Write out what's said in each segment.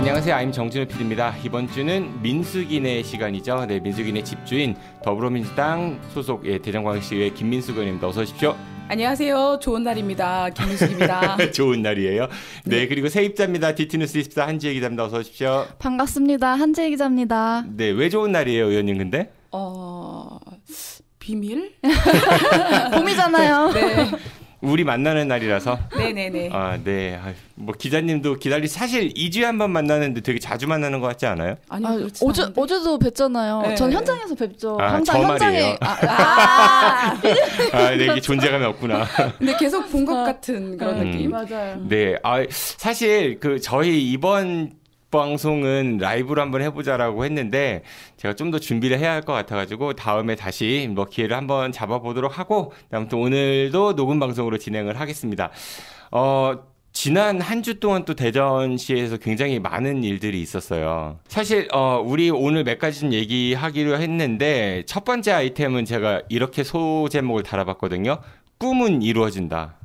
안녕하세요. 아임 정진호 PD입니다. 이번 주는 민수기네 시간이죠. 네, 민수기네 집주인 더불어민주당 소속 예, 대전광역시의회 김민수 의원입니다. 어서 오십시오. 안녕하세요. 좋은 날입니다. 김민수입니다. 네, 좋은 날이에요. 네, 네. 그리고 세 입자입니다. 디티뉴스 24 한지혜 기자입니다. 어서 오십시오. 반갑습니다. 한지혜 기자입니다. 네, 왜 좋은 날이에요, 의원님 근데? 어... 비밀? 봄이잖아요. 네. 우리 만나는 날이라서. 네네네. 아 네. 아, 뭐 기자님도 기다리 사실 2주에 한 번 만나는데 되게 자주 만나는 것 같지 않아요? 아니 아, 어제 않 어제도 뵀잖아요. 네. 전 현장에서 뵙죠. 아, 항상 현장에. 아, 아, 아 네, 이게 존재감이 없구나. 근데 계속 본것 아. 같은 그런 음. 느낌. 맞아요. 네. 아 사실 그 저희 이번 방송은 라이브로 한번 해보자라고 했는데 제가 좀 더 준비를 해야 할 것 같아가지고 다음에 다시 뭐 기회를 한번 잡아보도록 하고 아무튼 오늘도 녹음 방송으로 진행을 하겠습니다. 어, 지난 한 주 동안 또 대전시에서 굉장히 많은 일들이 있었어요. 사실 어, 우리 오늘 몇 가지 좀 얘기하기로 했는데 첫 번째 아이템은 제가 이렇게 소제목을 달아봤거든요. 꿈은 이루어진다.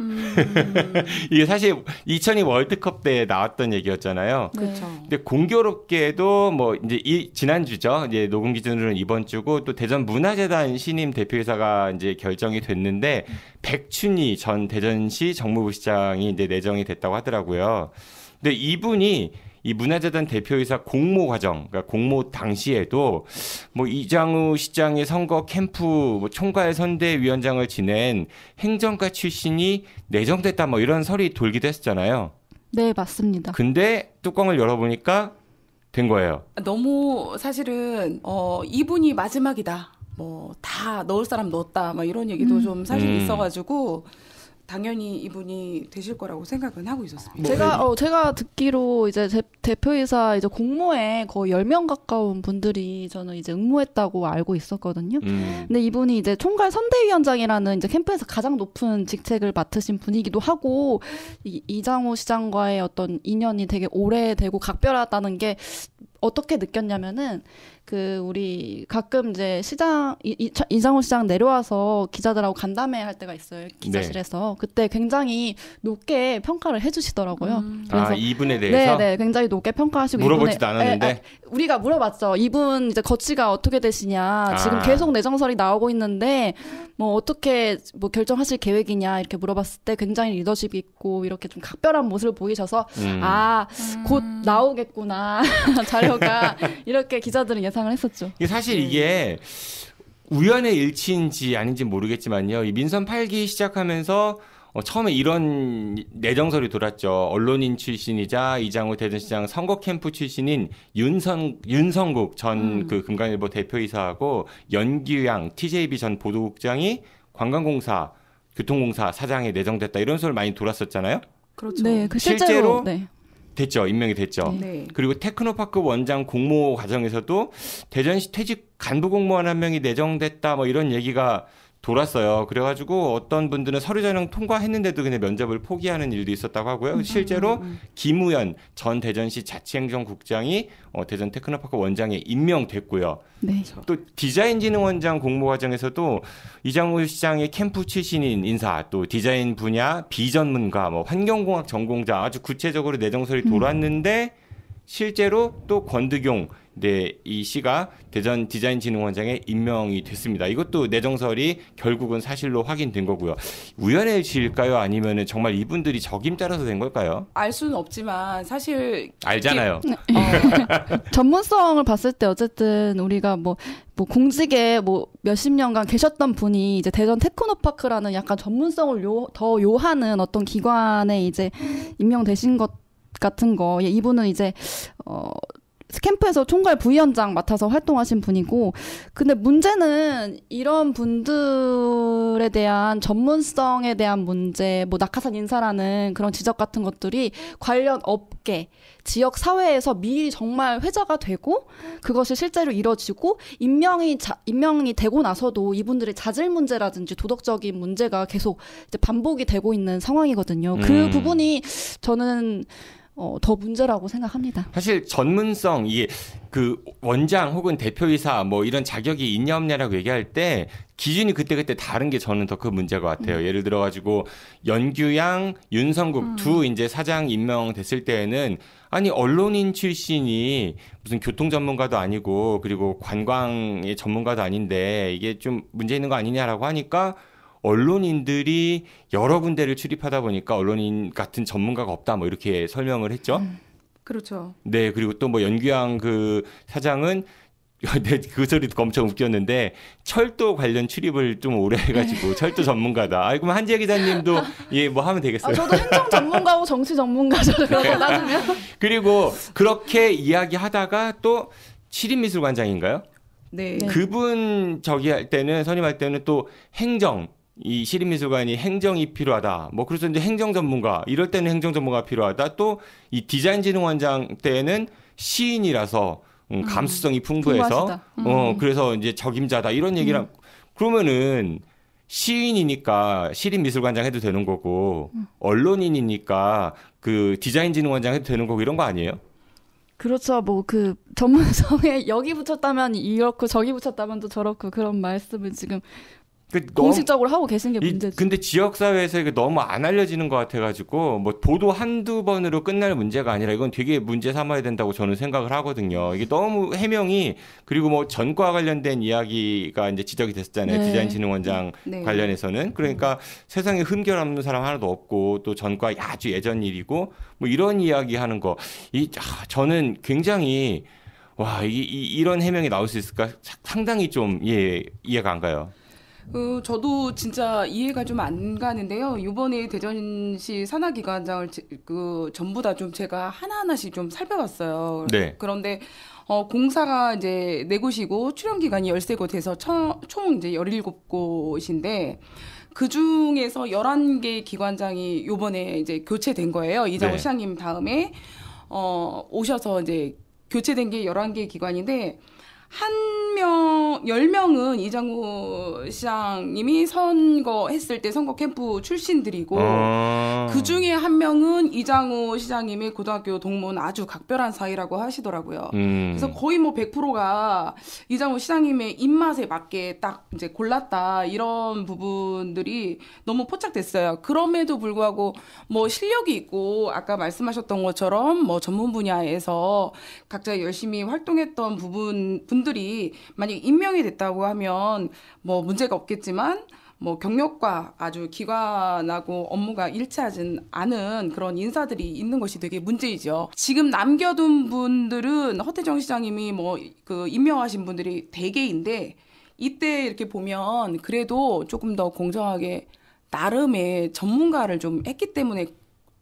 음. 이게 사실 2002 월드컵 때 나왔던 얘기였잖아요. 네. 그렇 근데 공교롭게도 뭐 이제 이 지난주죠. 이제 녹음 기준으로는 이번 주고 또 대전 문화재단 신임 대표이사가 이제 결정이 됐는데 백춘희 전 대전시 정무부시장이 이제 내정이 됐다고 하더라고요. 근데 이분이 이 문화재단 대표이사 공모 과정, 그러니까 공모 당시에도 뭐 이장우 시장의 선거 캠프 뭐 총괄 선대위원장을 지낸 행정가 출신이 내정됐다 뭐 이런 설이 돌기도 했잖아요. 었 네, 맞습니다. 근데 뚜껑을 열어보니까 된 거예요. 너무 사실은 어 이분이 마지막이다. 뭐 다 넣을 사람 넣었다. 막 뭐 이런 얘기도 음. 좀 사실 음. 있어가지고 당연히 이분이 되실 거라고 생각은 하고 있었습니다. 뭐, 제가 네. 어 제가 듣기로 이제 대표이사 이제 공모에 거의 1명 가까운 분들이 저는 이제 응모했다고 알고 있었거든요. 음. 근데 이분이 이제 총괄 선대위원장이라는 이제 캠프에서 가장 높은 직책을 맡으신 분이기도 하고 이, 이장호 시장과의 어떤 인연이 되게 오래되고 각별하다는 게 어떻게 느꼈냐면은 그 우리 가끔 이제 시장 이, 이호 시장 내려와서 기자들하고 간담회 할 때가 있어요 네. 기자실에서 네. 그때 굉장히 높게 평가를 해주시더라고요. 음. 아, 그래서 아, 이분에 대해서 네네 네, 굉장히 높게 평가하시고 물어보지도 이분에, 않았는데 에, 아, 우리가 물어봤죠. 이분 이제 거취가 어떻게 되시냐 지금 아. 계속 내정설이 나오고 있는데 뭐 어떻게 뭐 결정하실 계획이냐 이렇게 물어봤을 때 굉장히 리더십 있고 이렇게 좀 각별한 모습을 보이셔서 음. 아곧 음. 나오겠구나 자료가 이렇게 기자들은 예상을 했었죠. 이게 사실 네. 이게 우연의 일치인지 아닌지 모르겠지만요. 이 민선 8기 시작하면서 어, 처음에 이런 내정설이 돌았죠. 언론인 출신이자 이장우 대전시장 선거 캠프 출신인 윤선 윤성국 전그 음. 그 금강일보 대표이사하고 연기양 TJB 전 보도국장이 관광공사 교통공사 사장에 내정됐다 이런 소리 많이 돌았었잖아요. 그렇죠. 네, 그 실제로, 실제로 네. 됐죠. 임명이 됐죠. 네. 네. 그리고 테크노파크 원장 공모 과정에서도 대전시 퇴직 간부 공무원 한 명이 내정됐다 뭐 이런 얘기가 돌았어요. 그래가지고 어떤 분들은 서류 전형 통과했는데도 그냥 면접을 포기하는 일도 있었다고 하고요. 음, 실제로 음, 음. 김우현 전 대전시 자치행정국장이 어, 대전 테크노파크 원장에 임명됐고요. 네. 또 디자인진흥원장 공모 과정에서도 이장우 시장의 캠프 출신인 인사, 또 디자인 분야 비전문가, 뭐 환경공학 전공자 아주 구체적으로 내정설이 돌았는데 음. 실제로 또 권득용 네, 이 씨가 대전 디자인진흥원장에 임명이 됐습니다. 이것도 내정설이 결국은 사실로 확인된 거고요. 우연의 일까요? 아니면은 정말 이분들이 적임 따라서 된 걸까요? 알 수는 없지만 사실 알잖아요. 네. 어. 전문성을 봤을 때 어쨌든 우리가 뭐뭐 뭐 공직에 뭐 몇십 년간 계셨던 분이 이제 대전 테크노파크라는 약간 전문성을 요, 더 요하는 어떤 기관에 이제 임명되신 것 같은 거 예, 이분은 이제 어 캠프에서 총괄 부위원장 맡아서 활동하신 분이고 근데 문제는 이런 분들에 대한 전문성에 대한 문제 뭐 낙하산 인사라는 그런 지적 같은 것들이 관련 업계 지역 사회에서 미리 정말 회자가 되고 그것이 실제로 이뤄지고 임명이 자, 임명이 되고 나서도 이분들의 자질 문제라든지 도덕적인 문제가 계속 반복이 되고 있는 상황이거든요. 그 음. 그 부분이 저는 어, 더 문제라고 생각합니다. 사실 전문성 이게 그 원장 혹은 대표이사 뭐 이런 자격이 있냐 없냐라고 얘기할 때 기준이 그때그때 다른 게 저는 더 큰 문제인 것 같아요. 음. 예를 들어 가지고 연규양, 윤성국 음. 두 이제 사장 임명됐을 때에는 아니 언론인 출신이 무슨 교통 전문가도 아니고 그리고 관광의 전문가도 아닌데 이게 좀 문제 있는 거 아니냐라고 하니까 언론인들이 여러 군데를 출입하다 보니까 언론인 같은 전문가가 없다 뭐 이렇게 설명을 했죠. 음, 그렇죠. 네, 그리고 또 뭐 연규양 그 사장은 네, 그 소리도 엄청 웃겼는데 철도 관련 출입을 좀 오래 해가지고 네. 철도 전문가다. 아이고 한재 기자님도 예뭐 하면 되겠어요. 아, 저도 행정 전문가고 정치 전문가죠. 그러다 네. 따 그리고 그렇게 이야기하다가 또 시립미술관장인가요? 네. 그분 저기 할 때는 선임할 때는 또 행정 이 시립미술관이 행정이 필요하다. 뭐 그래서 이제 행정 전문가 이럴 때는 행정 전문가 필요하다. 또 이 디자인 진흥원장 때는 에 시인이라서 음, 음, 감수성이 풍부해서 음. 어 그래서 이제 적임자다 이런 얘기랑 음. 그러면은 시인이니까 시립미술관장 해도 되는 거고 음. 언론인이니까 그 디자인 진흥원장 해도 되는 거고 이런 거 아니에요? 그렇죠. 뭐 그 전문성에 여기 붙였다면 이렇고 저기 붙였다면 또 저렇고 그런 말씀을 지금 그 공식적으로 하고 계신 게 문제죠. 근데 지역 사회에서 이게 너무 안 알려지는 것 같아가지고 뭐 보도 한두 번으로 끝날 문제가 아니라 이건 되게 문제 삼아야 된다고 저는 생각을 하거든요. 이게 너무 해명이 그리고 뭐 전과 관련된 이야기가 이제 지적이 됐었잖아요. 네. 디자인 진흥원장 네. 관련해서는 그러니까 음. 세상에 흠결 없는 사람 하나도 없고 또 전과 아주 예전 일이고 뭐 이런 이야기하는 거. 이 아, 저는 굉장히 와 이, 이, 이런 해명이 나올 수 있을까 상당히 좀예 이해가 안 가요. 어, 저도 진짜 이해가 좀 안 가는데요. 이번에 대전시 산하기관장을 제, 그 전부 다 좀 제가 하나하나씩 좀 살펴봤어요. 네. 그런데 어, 공사가 이제 네 곳이고 출연 기간이 열세 곳 해서 총 이제 열일곱 곳인데 그 중에서 열한 개 기관장이 요번에 이제 교체된 거예요. 이장호 네. 시장님 다음에 어, 오셔서 이제 교체된 게 열한 개 기관인데 한 명, 열 명은 이장우 시장님이 선거했을 때 선거 캠프 출신들이고, 아~ 그 중에 한 명은 이장우시장님의 고등학교 동문 아주 각별한 사이라고 하시더라고요. 음. 그래서 거의 뭐 100%가 이장우 시장님의 입맛에 맞게 딱 이제 골랐다, 이런 부분들이 너무 포착됐어요. 그럼에도 불구하고, 뭐 실력이 있고, 아까 말씀하셨던 것처럼 뭐 전문 분야에서 각자 열심히 활동했던 부분, 분 분들이 만약 임명이 됐다고 하면 뭐 문제가 없겠지만 뭐 경력과 아주 기관하고 업무가 일치하진 않은 그런 인사들이 있는 것이 되게 문제이죠. 지금 남겨둔 분들은 허태정 시장님이 뭐 그 임명하신 분들이 대개인데 이때 이렇게 보면 그래도 조금 더 공정하게 나름의 전문가를 좀 했기 때문에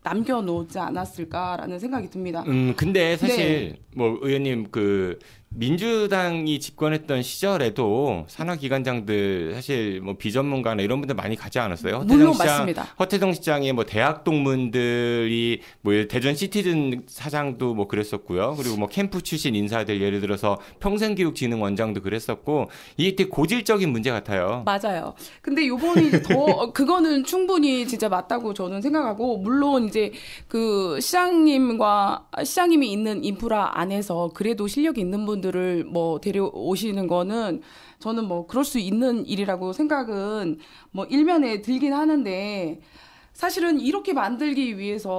남겨놓지 않았을까라는 생각이 듭니다. 음, 근데 사실 네. 뭐 의원님 그 민주당이 집권했던 시절에도 산하기관장들 사실 뭐 비전문가나 이런 분들 많이 가지 않았어요? 허태정 물론 시장, 맞습니다. 허태정 시장의 뭐 대학 동문들이 뭐 대전 시티즌 사장도 뭐 그랬었고요. 그리고 뭐 캠프 출신 인사들 예를 들어서 평생교육진흥원장도 그랬었고 이게 되게 고질적인 문제 같아요. 맞아요. 근데 요번이 더 그거는 충분히 진짜 맞다고 저는 생각하고 물론 이제 그 시장님과 시장님이 있는 인프라 안에서 그래도 실력이 있는 분 분들을 뭐 데려오시는 거는 저는 뭐 그럴 수 있는 일이라고 생각은 뭐 일면에 들긴 하는데 사실은 이렇게 만들기 위해서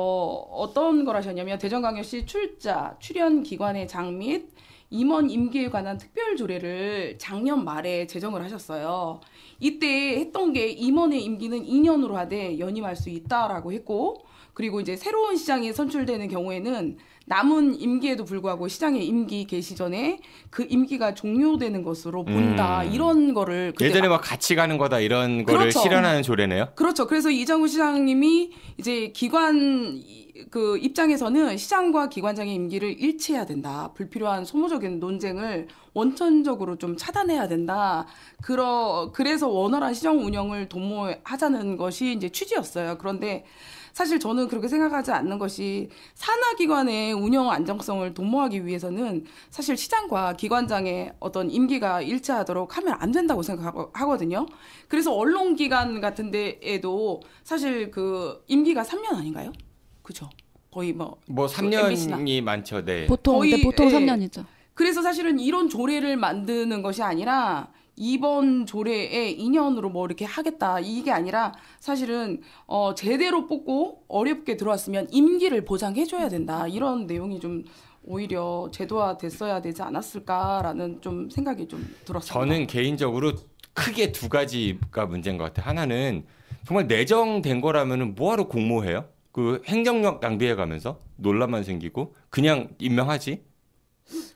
어떤 걸 하셨냐면 대전광역시 출자 출연 기관의 장 및 임원 임기에 관한 특별 조례를 작년 말에 제정을 하셨어요. 이때 했던 게 임원의 임기는 2년으로 하되 연임할 수 있다라고 했고 그리고 이제 새로운 시장에 선출되는 경우에는 남은 임기에도 불구하고 시장의 임기 개시 전에 그 임기가 종료되는 것으로 본다 음. 이런 거를 예전에 막 같이 가는 거다 이런 그렇죠. 거를 실현하는 조례네요. 그렇죠. 그래서 이장우 시장님이 이제 기관 그 입장에서는 시장과 기관장의 임기를 일치해야 된다. 불필요한 소모적인 논쟁을 원천적으로 좀 차단해야 된다. 그러 그래서 원활한 시장 운영을 도모하자는 것이 이제 취지였어요. 그런데 사실 저는 그렇게 생각하지 않는 것이 산하기관의 운영 안정성을 도모하기 위해서는 사실 시장과 기관장의 어떤 임기가 일치하도록 하면 안 된다고 생각하거든요. 그래서 언론기관 같은 데에도 사실 그 임기가 3년 아닌가요? 그죠? 거의 뭐. 뭐 3년이 그 많죠, 네. 보통, 거의, 보통 예. 3년이죠. 그래서 사실은 이런 조례를 만드는 것이 아니라 이번 조례에 인연으로 뭐 이렇게 하겠다 이게 아니라 사실은 어 제대로 뽑고 어렵게 들어왔으면 임기를 보장해줘야 된다 이런 내용이 좀 오히려 제도화 됐어야 되지 않았을까라는 좀 생각이 좀 들었습니다. 저는 개인적으로 크게 두 가지가 문제인 것 같아요. 하나는 정말 내정된 거라면은 뭐하러 공모해요? 그 행정력 낭비해 가면서 논란만 생기고 그냥 임명하지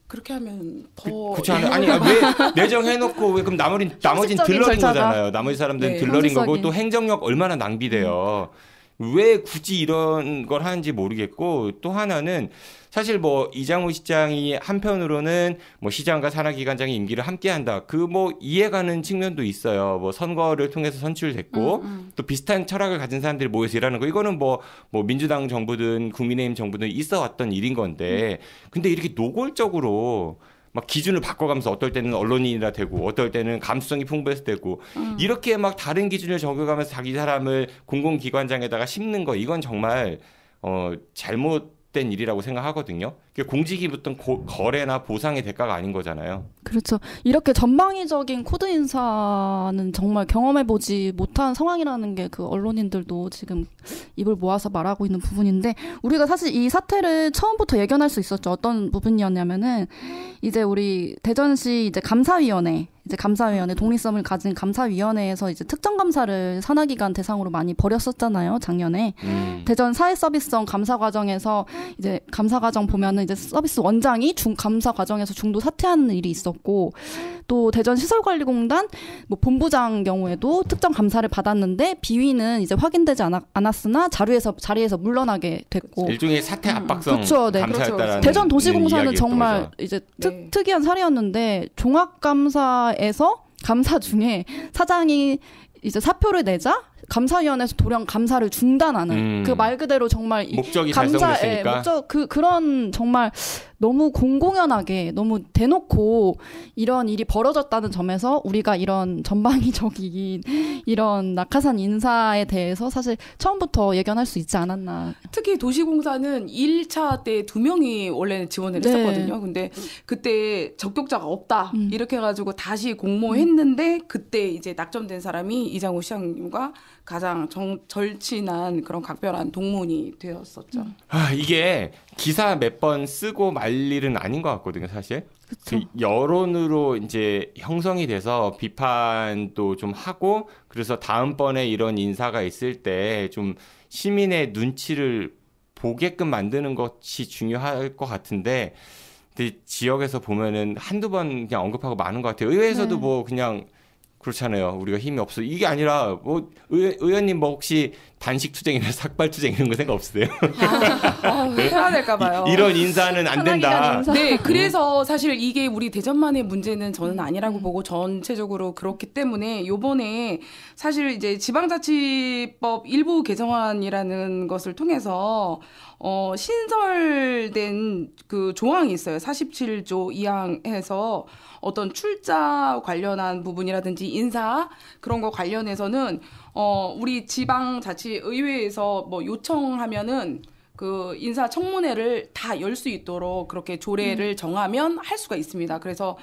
그렇게 하면 더 그, 그렇지 않아요? 아니 왜 아, 내정해놓고 왜 그럼 나머지 나머진 들러린 절차가? 거잖아요. 나머지 사람들은 네, 들러린 거고 또 행정력 얼마나 낭비돼요. 음. 왜 굳이 이런 걸 하는지 모르겠고 또 하나는 사실 뭐 이장우 시장이 한편으로는 뭐 시장과 산하기관장의 임기를 함께 한다. 그 뭐 이해가는 측면도 있어요. 뭐 선거를 통해서 선출됐고 음, 음. 또 비슷한 철학을 가진 사람들이 모여서 일하는 거 이거는 뭐, 뭐 민주당 정부든 국민의힘 정부든 있어 왔던 일인 건데 음. 근데 이렇게 노골적으로 막 기준을 바꿔가면서 어떨 때는 언론인이라 되고 어떨 때는 감수성이 풍부해서 되고 음. 이렇게 막 다른 기준을 적용하면서 자기 사람을 공공기관장에다가 심는 거 이건 정말 어 잘못 잘못된 일이라고 생각하거든요. 공직이 붙은 고, 거래나 보상의 대가가 아닌 거잖아요. 그렇죠. 이렇게 전방위적인 코드 인사는 정말 경험해보지 못한 상황이라는 게그 언론인들도 지금 입을 모아서 말하고 있는 부분인데 우리가 사실 이 사태를 처음부터 예견할 수 있었죠. 어떤 부분이었냐면은 이제 우리 대전시 이제 감사위원회 이제 감사위원회 독립성을 가진 감사위원회에서 이제 특정 감사를 산하기관 대상으로 많이 벌였었잖아요 작년에 음. 대전 사회서비스원 감사 과정에서 이제 감사 과정 보면은 이제 서비스 원장이 중 감사 과정에서 중도 사퇴하는 일이 있었고 또 대전 시설관리공단 뭐 본부장 경우에도 특정 감사를 받았는데 비위는 이제 확인되지 않았, 않았으나 자료에서 자리에서 물러나게 됐고 그렇죠. 일종의 사태 압박성 음. 그쵸, 네. 그렇죠. 감사였다라는 그렇죠. 대전 도시공사는 정말 이제 특, 네. 특이한 사례였는데 종합감사 감사에서 감사 중에 사장이 이제 사표를 내자 감사위원회에서 도령 감사를 중단하는 음. 그말 그대로 정말 목적이 감사 예, 목적 그 그런 정말 너무 공공연하게 너무 대놓고 이런 일이 벌어졌다는 점에서 우리가 이런 전방위적인 이런 낙하산 인사에 대해서 사실 처음부터 예견할 수 있지 않았나. 특히 도시공사는 1차 때 두 명이 원래는 지원을 네. 했었거든요. 근데 그때 적격자가 없다 음. 이렇게 해가지고 다시 공모했는데 그때 이제 낙점된 사람이 이장호 시장님과 가장 정, 절친한 그런 각별한 동문이 되었었죠. 음. 아 이게 기사 몇 번 쓰고 말 일은 아닌 것 같거든요, 사실. 그 여론으로 이제 형성이 돼서 비판도 좀 하고 그래서 다음번에 이런 인사가 있을 때 좀 시민의 눈치를 보게끔 만드는 것이 중요할 것 같은데 근데 지역에서 보면은 한두 번 그냥 언급하고 마는 것 같아요. 의회에서도 네. 뭐 그냥 그렇잖아요. 우리가 힘이 없어. 이게 아니라 뭐 의, 의원님 뭐 혹시 단식 투쟁이나 삭발 투쟁 이런 거 생각 없으세요? 아, 아, 해야 될까 봐요. 이, 런 인사는 안 된다. 네, 음. 그래서 사실 이게 우리 대전만의 문제는 저는 아니라고 보고 전체적으로 그렇기 때문에 요번에 사실 이제 지방자치법 일부 개정안이라는 것을 통해서 어, 신설된 그 조항이 있어요. 47조 2항에서 어떤 출자 관련한 부분이라든지 인사 그런 거 관련해서는 어, 우리 지방자치의회에서 뭐 요청하면은 그 인사 청문회를 다 열 수 있도록 그렇게 조례를 음. 정하면 할 수가 있습니다. 그래서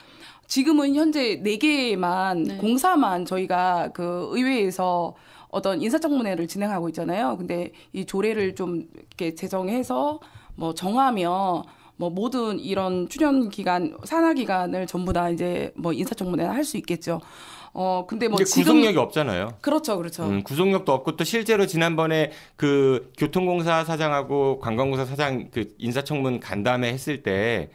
지금은 현재 네개만 네. 공사만 저희가 그 의회에서 어떤 인사청문회를 진행하고 있잖아요. 근데 이 조례를 좀 이렇게 제정해서 뭐정하면뭐 모든 이런 출연 기간, 산하 기간을 전부 다 이제 뭐 인사청문회 를할 수 있겠죠. 어 근데 뭐 지금 구속력이 없잖아요. 그렇죠, 그렇죠. 음, 구속력도 없고 또 실제로 지난번에 그 교통공사 사장하고 관광공사 사장 그 인사청문 간담회 했을 때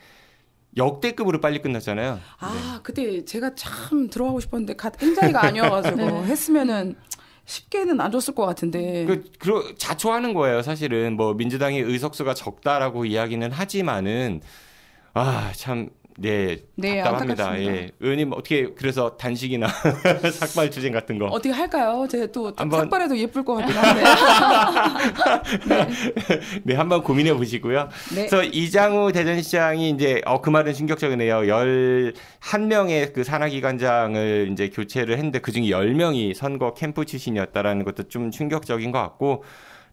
역대급으로 빨리 끝났잖아요. 아 네. 그때 제가 참 들어가고 싶었는데 갓 행자리가 아니어가지고 네, 네. 했으면은 쉽게는 안 줬을 것 같은데. 그, 그, 자초하는 거예요, 사실은. 뭐, 민주당이 의석수가 적다라고 이야기는 하지만은, 아, 참, 네, 네 답답합니다. 안타깝습니다. 예. 의원님 어떻게 그래서 단식이나 삭발 추진 같은 거 어떻게 할까요? 제가 또 한번... 삭발해도 예쁠 것 같긴 한데. 네. 네, 한번 고민해 보시고요. 네. 그래서 이장우 대전시장이 이제 어 그 말은 충격적이네요. 11명의 그 산하기관장을 이제 교체를 했는데 그중에 10명이 선거 캠프 출신이었다라는 것도 좀 충격적인 것 같고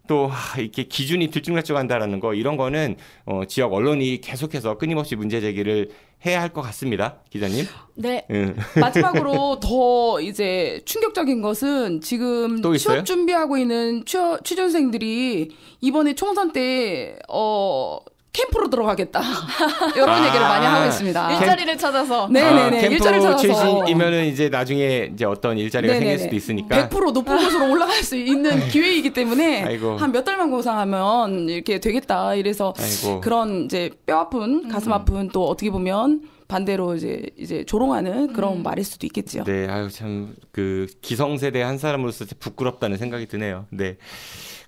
또 이렇게 기준이 들쭉날쭉한다라는 거 이런 거는 어, 지역 언론이 계속해서 끊임없이 문제 제기를 해야 할 것 같습니다, 기자님. 네. 응. 예. 마지막으로 더 이제 충격적인 것은 지금 취업 준비하고 있는 취업 취준생들이 이번에 총선 때 어. 캠프로 들어가겠다. 이런 아, 얘기를 많이 하고 있습니다. 일자리를 찾아서. 네네네. 아, 네, 네. 일자리를 찾아서. 출신이면은 이제 나중에 이제 어떤 일자리가 네네네. 네, 생길 수도 있으니까. 100% 높은 곳으로 올라갈 수 있는 기회이기 때문에 한 몇 달만 고생하면 이렇게 되겠다. 이래서 아이고. 그런 이제 뼈 아픈, 가슴 음. 아픈 음. 또 어떻게 보면 반대로 이제 이제 조롱하는 그런 음. 말일 수도 있겠지 네, 아유 참그 기성세대 한 사람으로서 부끄럽다는 생각이 드네요. 네,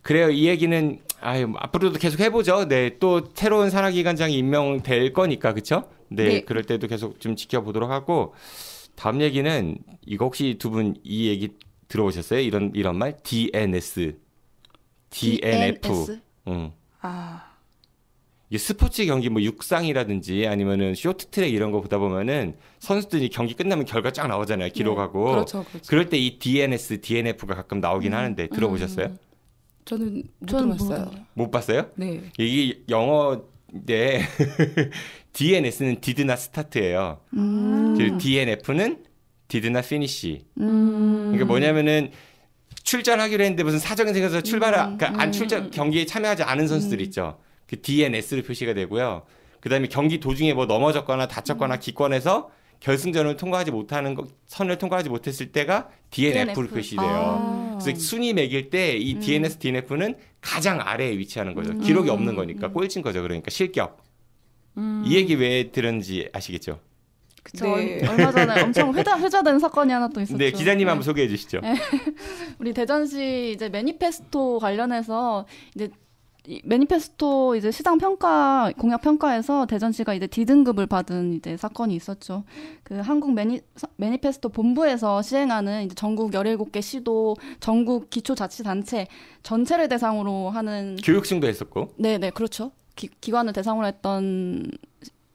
그래요. 이 얘기는 아유 뭐 앞으로도 계속 해보죠. 네, 또 새로운 산하기관장이 임명될 거니까 그렇죠. 네, 네, 그럴 때도 계속 좀 지켜보도록 하고 다음 얘기는 이거 혹시 두 분 이 얘기 들어보셨어요? 이런 이런 말 DNS, DNF. DNS? 응. 아. 이 스포츠 경기 뭐 육상이라든지 아니면은 쇼트트랙 이런 거 보다 보면은 선수들이 경기 끝나면 결과 쫙 나오잖아요 네. 기록하고 네, 그렇죠, 그렇죠. 그럴 때 이 DNS, DNF가 가끔 나오긴 음, 하는데 음. 들어보셨어요? 음, 저는 못 저는 봤어요. 못 봤어요? 네. 이게 영어인데 DNS는 did not start예요. 음. DNF는 did not finish. 음. 그러니까 뭐냐면은 출전하기로 했는데 무슨 사정이 생겨서 출발 음. 그러니까 안 출전 음. 경기에 참여하지 않은 음. 선수들 있죠. 그 DNS로 표시가 되고요. 그다음에 경기 도중에 뭐 넘어졌거나 다쳤거나 음. 기권해서 결승전을 통과하지 못하는 거, 선을 통과하지 못했을 때가 DNF로 DNF. 표시돼요. 아. 그래서 순위 매길 때 이 DNS, 음. DNF는 가장 아래에 위치하는 거죠. 음. 기록이 없는 음. 거니까 음. 꼴찌인 거죠. 그러니까 실격. 음. 이 얘기 왜 들은지 아시겠죠? 그쵸. 네. 얼마 전에 엄청 회자, 회자된 사건이 하나 또 있었죠. 네, 기자님 한번 네. 소개해 주시죠. 네. 우리 대전시 이제 매니페스토 관련해서 이제 이 매니페스토 이제 시장 평가 공약 평가에서 대전시가 이제 D등급을 받은 이제 사건이 있었죠. 그 한국 매니 매니페스토 본부에서 시행하는 이제 전국 17개 시도 전국 기초자치단체 전체를 대상으로 하는 교육청도 했었고. 네, 네, 그렇죠. 기, 기관을 대상으로 했던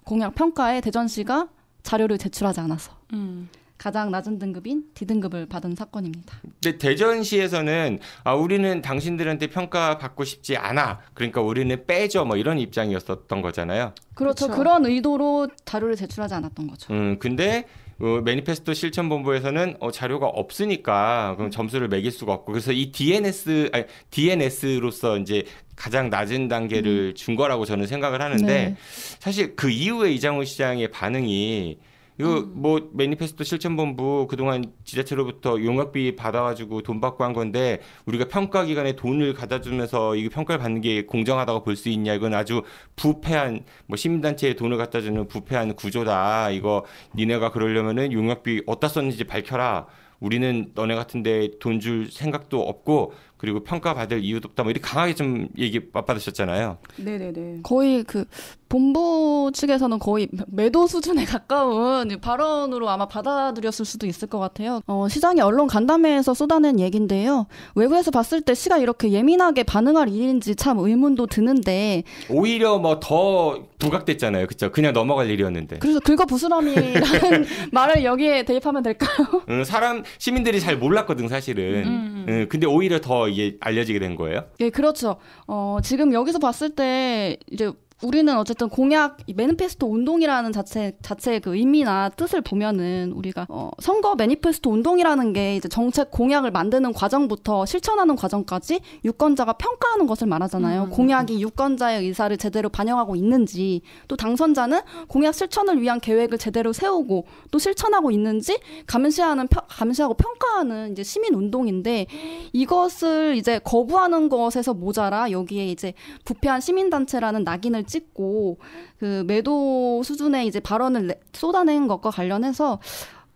공약 평가에 대전시가 자료를 제출하지 않아서 음. 가장 낮은 등급인 D등급을 받은 사건입니다. 근데 대전시에서는 아, 우리는 당신들한테 평가받고 싶지 않아. 그러니까 우리는 빼죠. 뭐 이런 입장이었었던 거잖아요. 그렇죠. 그렇죠. 그런 의도로 자료를 제출하지 않았던 거죠. 음, 근데 어, 매니페스토 실천 본부에서는 어, 자료가 없으니까 그럼 음. 점수를 매길 수가 없고 그래서 이 DNS 아니, DNS로서 이제 가장 낮은 단계를 음. 준 거라고 저는 생각을 하는데 네. 사실 그 이후에 이장훈 시장의 반응이 이거 음. 뭐 매니페스토 실천본부 그동안 지자체로부터 용역비 받아가지고 돈 받고 한 건데 우리가 평가 기간에 돈을 갖다주면서 이거 평가를 받는 게 공정하다고 볼 수 있냐 이건 아주 부패한 뭐 시민단체에 돈을 갖다주는 부패한 구조다 이거 니네가 그러려면은 용역비 어디다 썼는지 밝혀라 우리는 너네 같은데 돈 줄 생각도 없고 그리고 평가받을 이유도 없다 뭐 이렇게 강하게 좀 얘기 받으셨잖아요 네네네. 거의 그 본부 측에서는 거의 매도 수준에 가까운 발언으로 아마 받아들였을 수도 있을 것 같아요. 어, 시장이 언론 간담회에서 쏟아낸 얘긴데요. 외부에서 봤을 때 시가 이렇게 예민하게 반응할 일인지 참 의문도 드는데 오히려 뭐 더 부각됐잖아요. 그죠? 그냥 넘어갈 일이었는데. 그래서 긁어부스럼이라는 말을 여기에 대입하면 될까요? 음, 사람 시민들이 잘 몰랐거든 사실은. 음. 음, 근데 오히려 더 이게 알려지게 된 거예요? 예, 그렇죠. 어, 지금 여기서 봤을 때 이제 우리는 어쨌든 공약 매니페스토 운동이라는 자체 자체 그 의미나 뜻을 보면은 우리가 어, 선거 매니페스토 운동이라는 게 이제 정책 공약을 만드는 과정부터 실천하는 과정까지 유권자가 평가하는 것을 말하잖아요. 음, 공약이 음. 유권자의 의사를 제대로 반영하고 있는지 또 당선자는 공약 실천을 위한 계획을 제대로 세우고 또 실천하고 있는지 감시하는 감시하고 평가하는 이제 시민 운동인데 이것을 이제 거부하는 것에서 모자라 여기에 이제 부패한 시민 단체라는 낙인을 찍고 그 매도 수준의 이제 발언을 쏟아낸 것과 관련해서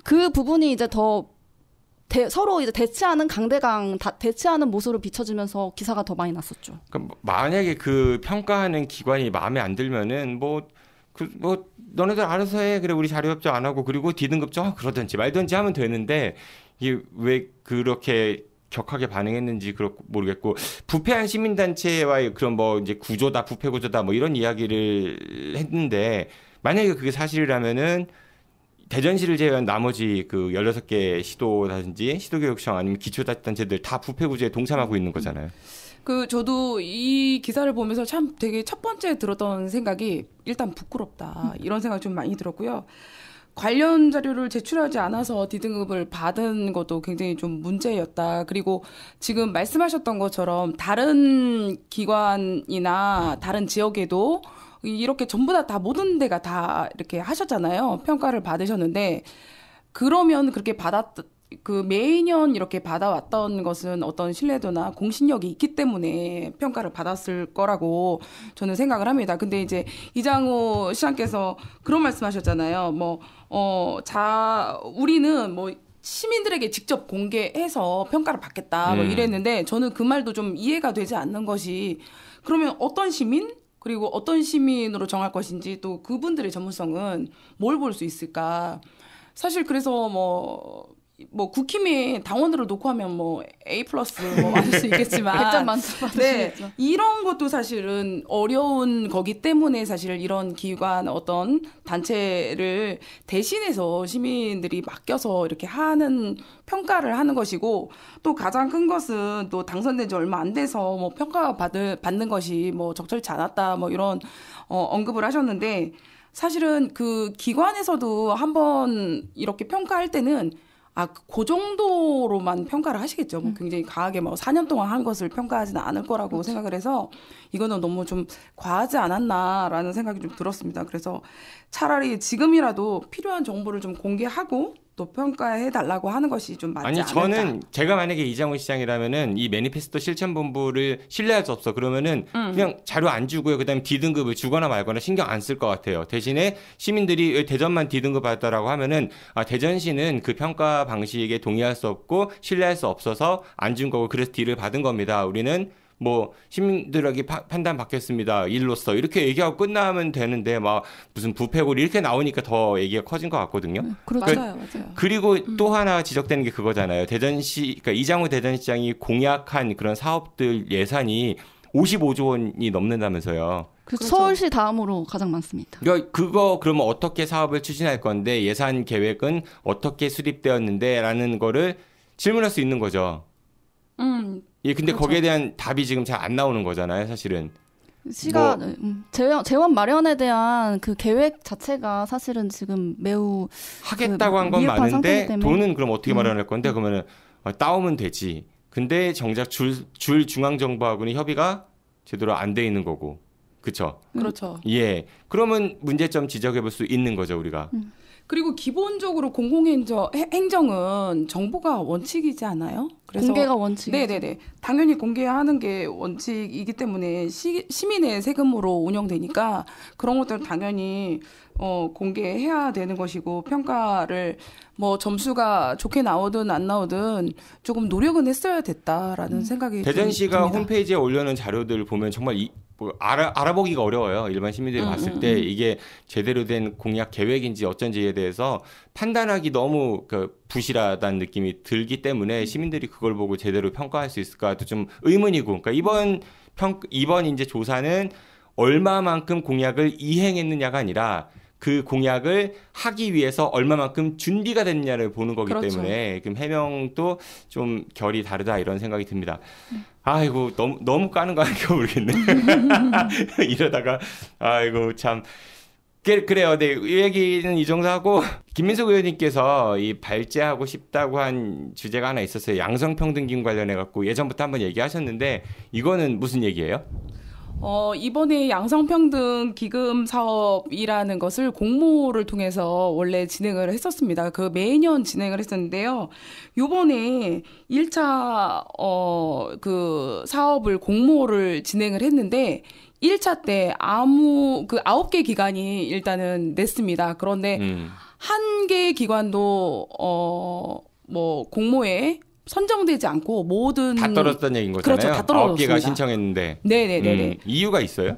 그 부분이 이제 더 대, 서로 이제 대치하는 강대강 다 대치하는 모습으로 비춰지면서 기사가 더 많이 났었죠. 그러니까 뭐 만약에 그 평가하는 기관이 마음에 안 들면은 뭐 그, 뭐, 너네들 알아서 해. 그래, 우리 자료 협조 안 하고, 그리고 뒤등급조, 아, 그러든지 말든지 하면 되는데, 이게 왜 그렇게 격하게 반응했는지 그렇 모르겠고 부패한 시민단체와의 그런 뭐 이제 구조다 부패 구조다 뭐 이런 이야기를 했는데 만약에 그게 사실이라면은 대전시를 제외한 나머지 그 열여섯 개 시도라든지 시도교육청 아니면 기초자치단체들 다 부패 구조에 동참하고 있는 거잖아요. 그 저도 이 기사를 보면서 참 되게 첫 번째 들었던 생각이 일단 부끄럽다 음. 이런 생각 좀 많이 들었고요. 관련 자료를 제출하지 않아서 D등급을 받은 것도 굉장히 좀 문제였다. 그리고 지금 말씀하셨던 것처럼 다른 기관이나 다른 지역에도 이렇게 전부 다, 다 모든 데가 다 이렇게 하셨잖아요. 평가를 받으셨는데 그러면 그렇게 받았 그 매년 이렇게 받아왔던 것은 어떤 신뢰도나 공신력이 있기 때문에 평가를 받았을 거라고 저는 생각을 합니다. 근데 이제 이장호 시장께서 그런 말씀하셨잖아요. 뭐, 어, 자, 우리는 뭐, 시민들에게 직접 공개해서 평가를 받겠다 뭐 네. 이랬는데 저는 그 말도 좀 이해가 되지 않는 것이 그러면 어떤 시민 그리고 어떤 시민으로 정할 것인지 또 그분들의 전문성은 뭘 볼 수 있을까 사실 그래서 뭐뭐 국힘이 당원으로 놓고 하면 뭐 A 플러스 뭐 맞을 수 있겠지만 100점 만점 네, 이런 것도 사실은 어려운 거기 때문에 사실 이런 기관 어떤 단체를 대신해서 시민들이 맡겨서 이렇게 하는 평가를 하는 것이고 또 가장 큰 것은 또 당선된 지 얼마 안 돼서 뭐 평가 받을 받는 것이 뭐 적절치 않았다 뭐 이런 어 언급을 하셨는데 사실은 그 기관에서도 한번 이렇게 평가할 때는 아, 그, 그 정도로만 평가를 하시겠죠. 뭐 음. 굉장히 과하게 뭐 4년 동안 한 것을 평가하지는 않을 거라고 그렇죠. 생각을 해서 이거는 너무 좀 과하지 않았나라는 생각이 좀 들었습니다. 그래서 차라리 지금이라도 필요한 정보를 좀 공개하고 또 평가해 달라고 하는 것이 좀 맞지 아니 는 않을까. 제가 만약에 이장훈 시장이라면은 이 매니페스토 실천 본부를 신뢰할 수 없어 그러면은 음. 그냥 자료 안 주고요 그다음에 D 등급을 주거나 말거나 신경 안 쓸 것 같아요 대신에 시민들이 예, 대전만 D 등급 받았다라고 하면은 아, 대전시는 그 평가 방식에 동의할 수 없고 신뢰할 수 없어서 안 준 거고 그래서 D를 받은 겁니다 우리는 뭐 시민들에게 파, 판단 받겠습니다. 일로서 이렇게 얘기하고 끝나면 되는데 막 무슨 부패고 이렇게 나오니까 더 얘기가 커진 것 같거든요. 음, 그러니까 그렇죠. 맞아요, 맞아요. 그리고 음. 또 하나 지적되는 게 그거잖아요. 대전시 그러니까 이장우 대전시장이 공약한 그런 사업들 예산이 55조 원이 넘는다면서요. 그 그렇죠. 서울시 다음으로 가장 많습니다. 그러니까 그거 그러면 어떻게 사업을 추진할 건데 예산 계획은 어떻게 수립되었는데라는 거를 질문할 수 있는 거죠. 음, 예, 근데 그렇죠. 거기에 대한 답이 지금 잘 안 나오는 거잖아요, 사실은. 시간 뭐, 음, 재원, 재원 마련에 대한 그 계획 자체가 사실은 지금 매우 그 하겠다고 그, 한건 많은데 돈은 그럼 어떻게 음. 마련할 건데 그러면은 어, 따오면 되지. 근데 정작 줄, 줄 중앙 정부하고는 협의가 제대로 안 돼 있는 거고. 그렇죠. 그렇죠. 예. 그러면 문제점 지적해 볼 수 있는 거죠, 우리가. 음. 그리고 기본적으로 공공행정 행정은 정보가 원칙이지 않아요? 그래서 공개가 원칙. 네네네. 당연히 공개하는 게 원칙이기 때문에 시, 시민의 세금으로 운영되니까 그런 것들 당연히 어, 공개해야 되는 것이고 평가를 뭐 점수가 좋게 나오든 안 나오든 조금 노력은 했어야 됐다라는 음. 생각이 대전 시가 듭니다. 홈페이지에 올려놓은 자료들 보면 정말 이, 뭐 알아, 알아보기가 어려워요. 일반 시민들이 음, 봤을 음, 때 음. 이게 제대로 된 공약 계획인지 어쩐지에 대해서 판단하기 너무 그 부실하다는 느낌이 들기 때문에 음. 시민들이 그걸 보고 제대로 평가할 수 있을까도 좀 의문이고. 그러니까 이번 평 이번 이제 조사는 얼마만큼 공약을 이행했느냐가 아니라 그 공약을 하기 위해서 얼마만큼 준비가 됐냐를 보는 거기 그렇죠. 때문에 그 해명도 좀 결이 다르다 이런 생각이 듭니다. 네. 아이고 너무 너무 까는 거 아닌가 모르겠네. 이러다가 아이고 참 그, 그래요. 네, 이 얘기는 이 정도 하고 김민석 의원님께서 이 발제하고 싶다고 한 주제가 하나 있었어요. 양성평등기 관련해 갖고 예전부터 한번 얘기하셨는데 이거는 무슨 얘기예요? 어, 이번에 양성평등 기금 사업이라는 것을 공모를 통해서 원래 진행을 했었습니다. 그 매년 진행을 했었는데요. 요번에 1차, 어, 그 사업을 공모를 진행을 했는데, 1차 때 아무, 그 9개 기관이 일단은 냈습니다. 그런데, 음. 한개 기관도, 어, 뭐, 공모에 선정되지 않고 모든 다 떨어졌다는 얘기인 거잖아요. 그렇죠. 다 떨어졌습니다. 9개가 신청했는데. 네, 네, 네. 이유가 있어요?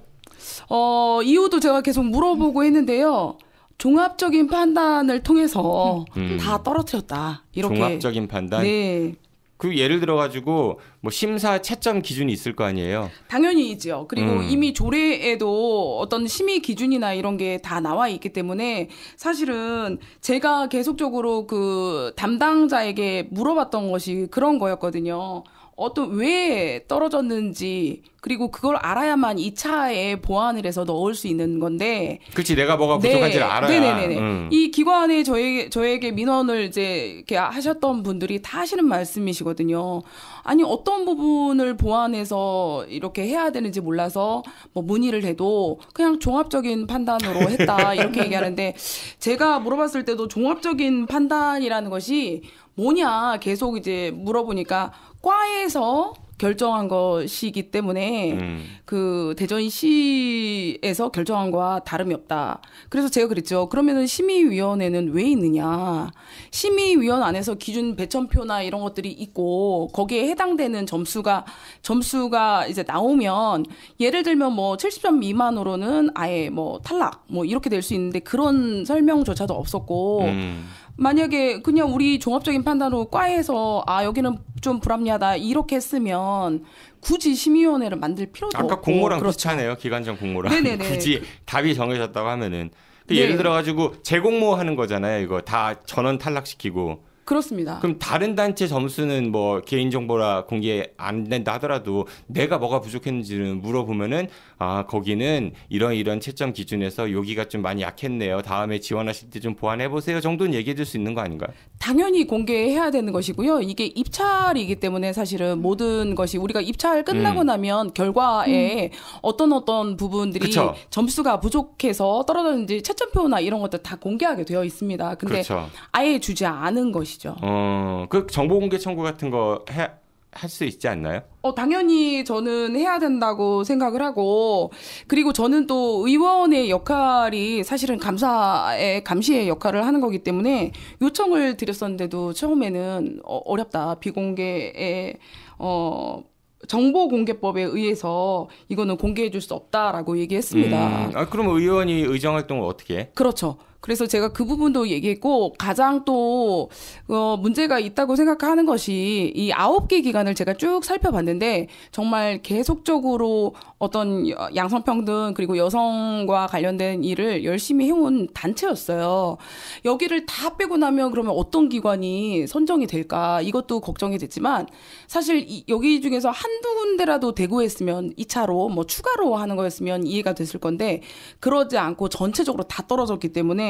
어, 이유도 제가 계속 물어보고 했는데요. 종합적인 판단을 통해서 음. 다 떨어뜨렸다. 이렇게 종합적인 판단. 네. 그 예를 들어 가지고 뭐 심사 채점 기준이 있을 거 아니에요. 당연히 있죠. 그리고 음. 이미 조례에도 어떤 심의 기준이나 이런 게 다 나와 있기 때문에 사실은 제가 계속적으로 그 담당자에게 물어봤던 것이 그런 거였거든요. 어떤 왜 떨어졌는지 그리고 그걸 알아야만 이 차에 보완을 해서 넣을 수 있는 건데. 그렇지 내가 뭐가 네. 부족한지를 네, 알아야. 네네네. 음. 이 기관에 저희 저에게 민원을 이제 이렇게 하셨던 분들이 다 하시는 말씀이시거든요. 아니 어떤 부분을 보완해서 이렇게 해야 되는지 몰라서 뭐 문의를 해도 그냥 종합적인 판단으로 했다 이렇게 얘기하는데 제가 물어봤을 때도 종합적인 판단이라는 것이 뭐냐 계속 이제 물어보니까 과에서 결정한 것이기 때문에 음. 그 대전시에서 결정한 거와 다름이 없다. 그래서 제가 그랬죠. 그러면은 심의위원회는 왜 있느냐? 심의위원 안에서 기준 배천표나 이런 것들이 있고 거기에 해당되는 점수가 점수가 이제 나오면 예를 들면 뭐 70점 미만으로는 아예 뭐 탈락 뭐 이렇게 될 수 있는데 그런 설명조차도 없었고 음. 만약에 그냥 우리 종합적인 판단으로 과에서 아 여기는 좀 불합리하다 이렇게 했으면 굳이 심의위원회를 만들 필요도 아까 없고 아까 공모랑 그렇죠. 비슷하네요 기관장 공모랑 네네네. 굳이 답이 정해졌다고 하면은 그 네. 예를 들어 가지고 재공모 하는 거잖아요 이거 다 전원 탈락시키고 그렇습니다. 그럼 다른 단체 점수는 뭐 개인정보라 공개 안 된다 하더라도 내가 뭐가 부족했는지는 물어보면은 아, 거기는 이런 이런 채점 기준에서 여기가 좀 많이 약했네요. 다음에 지원하실 때 좀 보완해보세요. 정도는 얘기해 줄 수 있는 거 아닌가요? 당연히 공개해야 되는 것이고요. 이게 입찰이기 때문에 사실은 모든 것이 우리가 입찰 끝나고 음. 나면 결과에 음. 어떤 어떤 부분들이 그쵸. 점수가 부족해서 떨어졌는지 채점표나 이런 것들 다 공개하게 되어 있습니다. 근데 그렇죠. 아예 주지 않은 것이 것이죠. 어, 그 정보 공개 청구 같은 거 해, 할수 있지 않나요? 어, 당연히 저는 해야 된다고 생각을 하고, 그리고 저는 또 의원의 역할이 사실은 감사의, 감시의 역할을 하는 거기 때문에 요청을 드렸었는데도 처음에는 어, 렵다 비공개의, 어, 정보공개법에 의해서 이거는 공개해 줄 수 없다라고 얘기했습니다. 음, 아, 그럼 의원이 의정활동을 어떻게 해? 그렇죠. 그래서 제가 그 부분도 얘기했고 가장 또 어, 문제가 있다고 생각하는 것이 이 아홉 개기관을 제가 쭉 살펴봤는데 정말 계속적으로 어떤 양성평등 그리고 여성과 관련된 일을 열심히 해온 단체였어요. 여기를 다 빼고 나면 그러면 어떤 기관이 선정이 될까 이것도 걱정이 됐지만 사실 이, 여기 중에서 한두 군데라도 대구했으면 이차로뭐 추가로 하는 거였으면 이해가 됐을 건데 그러지 않고 전체적으로 다 떨어졌기 때문에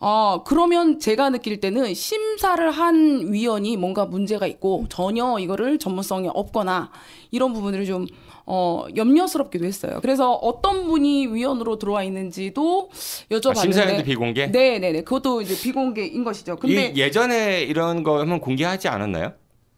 어, 그러면 제가 느낄 때는 심사를 한 위원이 뭔가 문제가 있고 전혀 이거를 전문성이 없거나 이런 부분을 좀 어, 염려스럽기도 했어요. 그래서 어떤 분이 위원으로 들어와 있는지도 여쭤봤는데 아, 심사위원도 비공개? 네, 네, 네. 그것도 이제 비공개인 것이죠. 근데 예전에 이런 거 한번 공개하지 않았나요?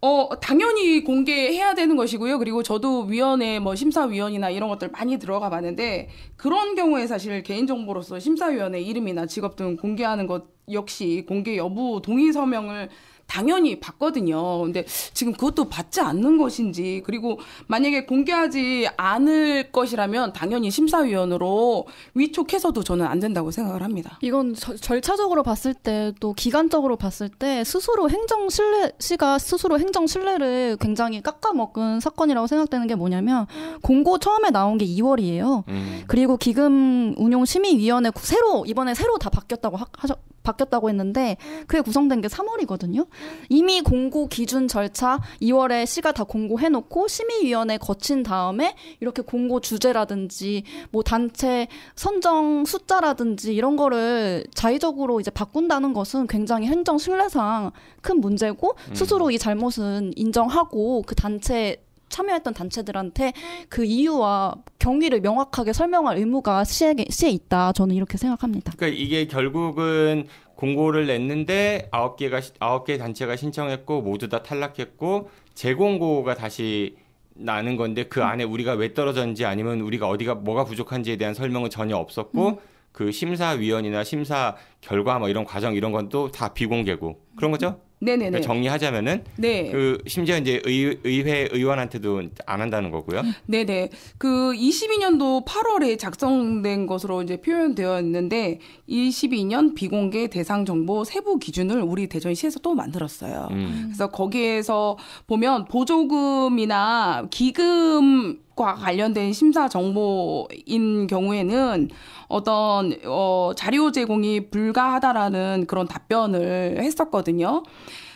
어, 당연히 공개해야 되는 것이고요. 그리고 저도 위원회 뭐 심사위원이나 이런 것들 많이 들어가 봤는데 그런 경우에 사실 개인정보로서 심사위원회 이름이나 직업 등 공개하는 것 역시 공개 여부 동의 서명을 당연히 봤거든요. 근데 지금 그것도 받지 않는 것인지 그리고 만약에 공개하지 않을 것이라면 당연히 심사위원으로 위촉해서도 저는 안 된다고 생각을 합니다. 이건 저, 절차적으로 봤을 때 또 기간적으로 봤을 때 스스로 행정 신뢰 씨가 스스로 행정 신뢰를 굉장히 깎아먹은 사건이라고 생각되는 게 뭐냐면 공고 처음에 나온 게 2월이에요. 음. 그리고 기금 운용 심의위원회 새로 이번에 새로 다 바뀌었다고 하, 하셨 바뀌었다고 했는데 음. 그게 구성된 게 3월이거든요. 음. 이미 공고 기준 절차 2월에 시가 다 공고해놓고 심의위원회 거친 다음에 이렇게 공고 주제라든지 뭐 단체 선정 숫자라든지 이런 거를 자의적으로 이제 바꾼다는 것은 굉장히 행정 신뢰상 큰 문제고 음. 스스로 이 잘못은 인정하고 그 단체 참여했던 단체들한테 그 이유와 경위를 명확하게 설명할 의무가 시에, 시에 있다. 저는 이렇게 생각합니다. 그러니까 이게 결국은 공고를 냈는데 아홉 개가 아홉 개 단체가 신청했고 모두 다 탈락했고 재공고가 다시 나는 건데 그 음. 안에 우리가 왜 떨어졌는지 아니면 우리가 어디가 뭐가 부족한지에 대한 설명은 전혀 없었고 음. 그 심사위원이나 심사 결과 뭐 이런 과정 이런 건 또 다 비공개고 그런 거죠? 네네네. 그러니까 정리하자면은 네. 그 심지어 이제 의, 의회 의원한테도 안 한다는 거고요. 네네. 그 22년도 8월에 작성된 것으로 이제 표현되어 있는데 22년 비공개 대상 정보 세부 기준을 우리 대전시에서 또 만들었어요. 음. 그래서 거기에서 보면 보조금이나 기금 과 관련된 심사 정보인 경우에는 어떤 어 자료 제공이 불가하다라는 그런 답변을 했었거든요.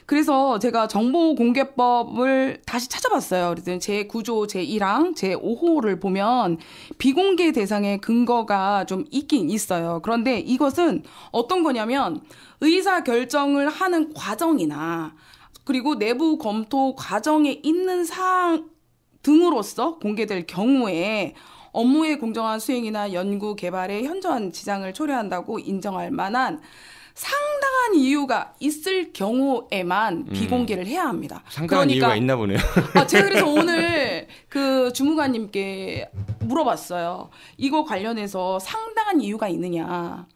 그래서 제가 정보공개법을 다시 찾아봤어요. 그랬더니 제구조 제1항 제5호를 보면 비공개 대상의 근거가 좀 있긴 있어요. 그런데 이것은 어떤 거냐면 의사 결정을 하는 과정이나 그리고 내부 검토 과정에 있는 사항 등으로서 공개될 경우에 업무의 공정한 수행이나 연구 개발에 현저한 지장을 초래한다고 인정할 만한 상당한 이유가 있을 경우에만 음. 비공개를 해야 합니다. 상당한 그러니까, 이유가 있나 보네요. 아, 제가 그래서 오늘 그 주무관님께 물어봤어요. 이거 관련해서 상당한 이유가 있느냐.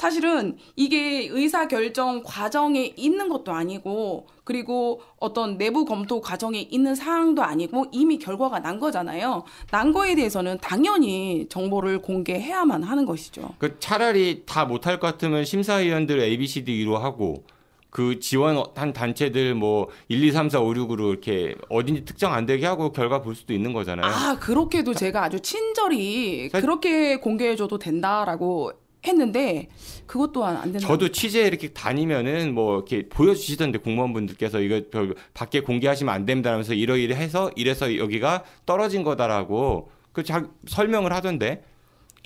사실은 이게 의사 결정 과정에 있는 것도 아니고 그리고 어떤 내부 검토 과정에 있는 사항도 아니고 이미 결과가 난 거잖아요. 난 거에 대해서는 당연히 정보를 공개해야만 하는 것이죠. 그 차라리 다 못할 것 같으면 심사위원들 A, B, C, D로 하고 그 지원한 단체들 뭐 1, 2, 3, 4, 5, 6으로 이렇게 어딘지 특정 안 되게 하고 결과 볼 수도 있는 거잖아요. 아, 그렇게도 제가 아주 친절히 그렇게 공개해줘도 된다라고 했는데 그것 또한 안 된다. 저도 취재 이렇게 다니면은 뭐 이렇게 보여주시던데 공무원분들께서 이거 밖에 공개하시면 안 됩니다면서 이러이러 해서 이래서 여기가 떨어진 거다라고 그 자, 설명을 하던데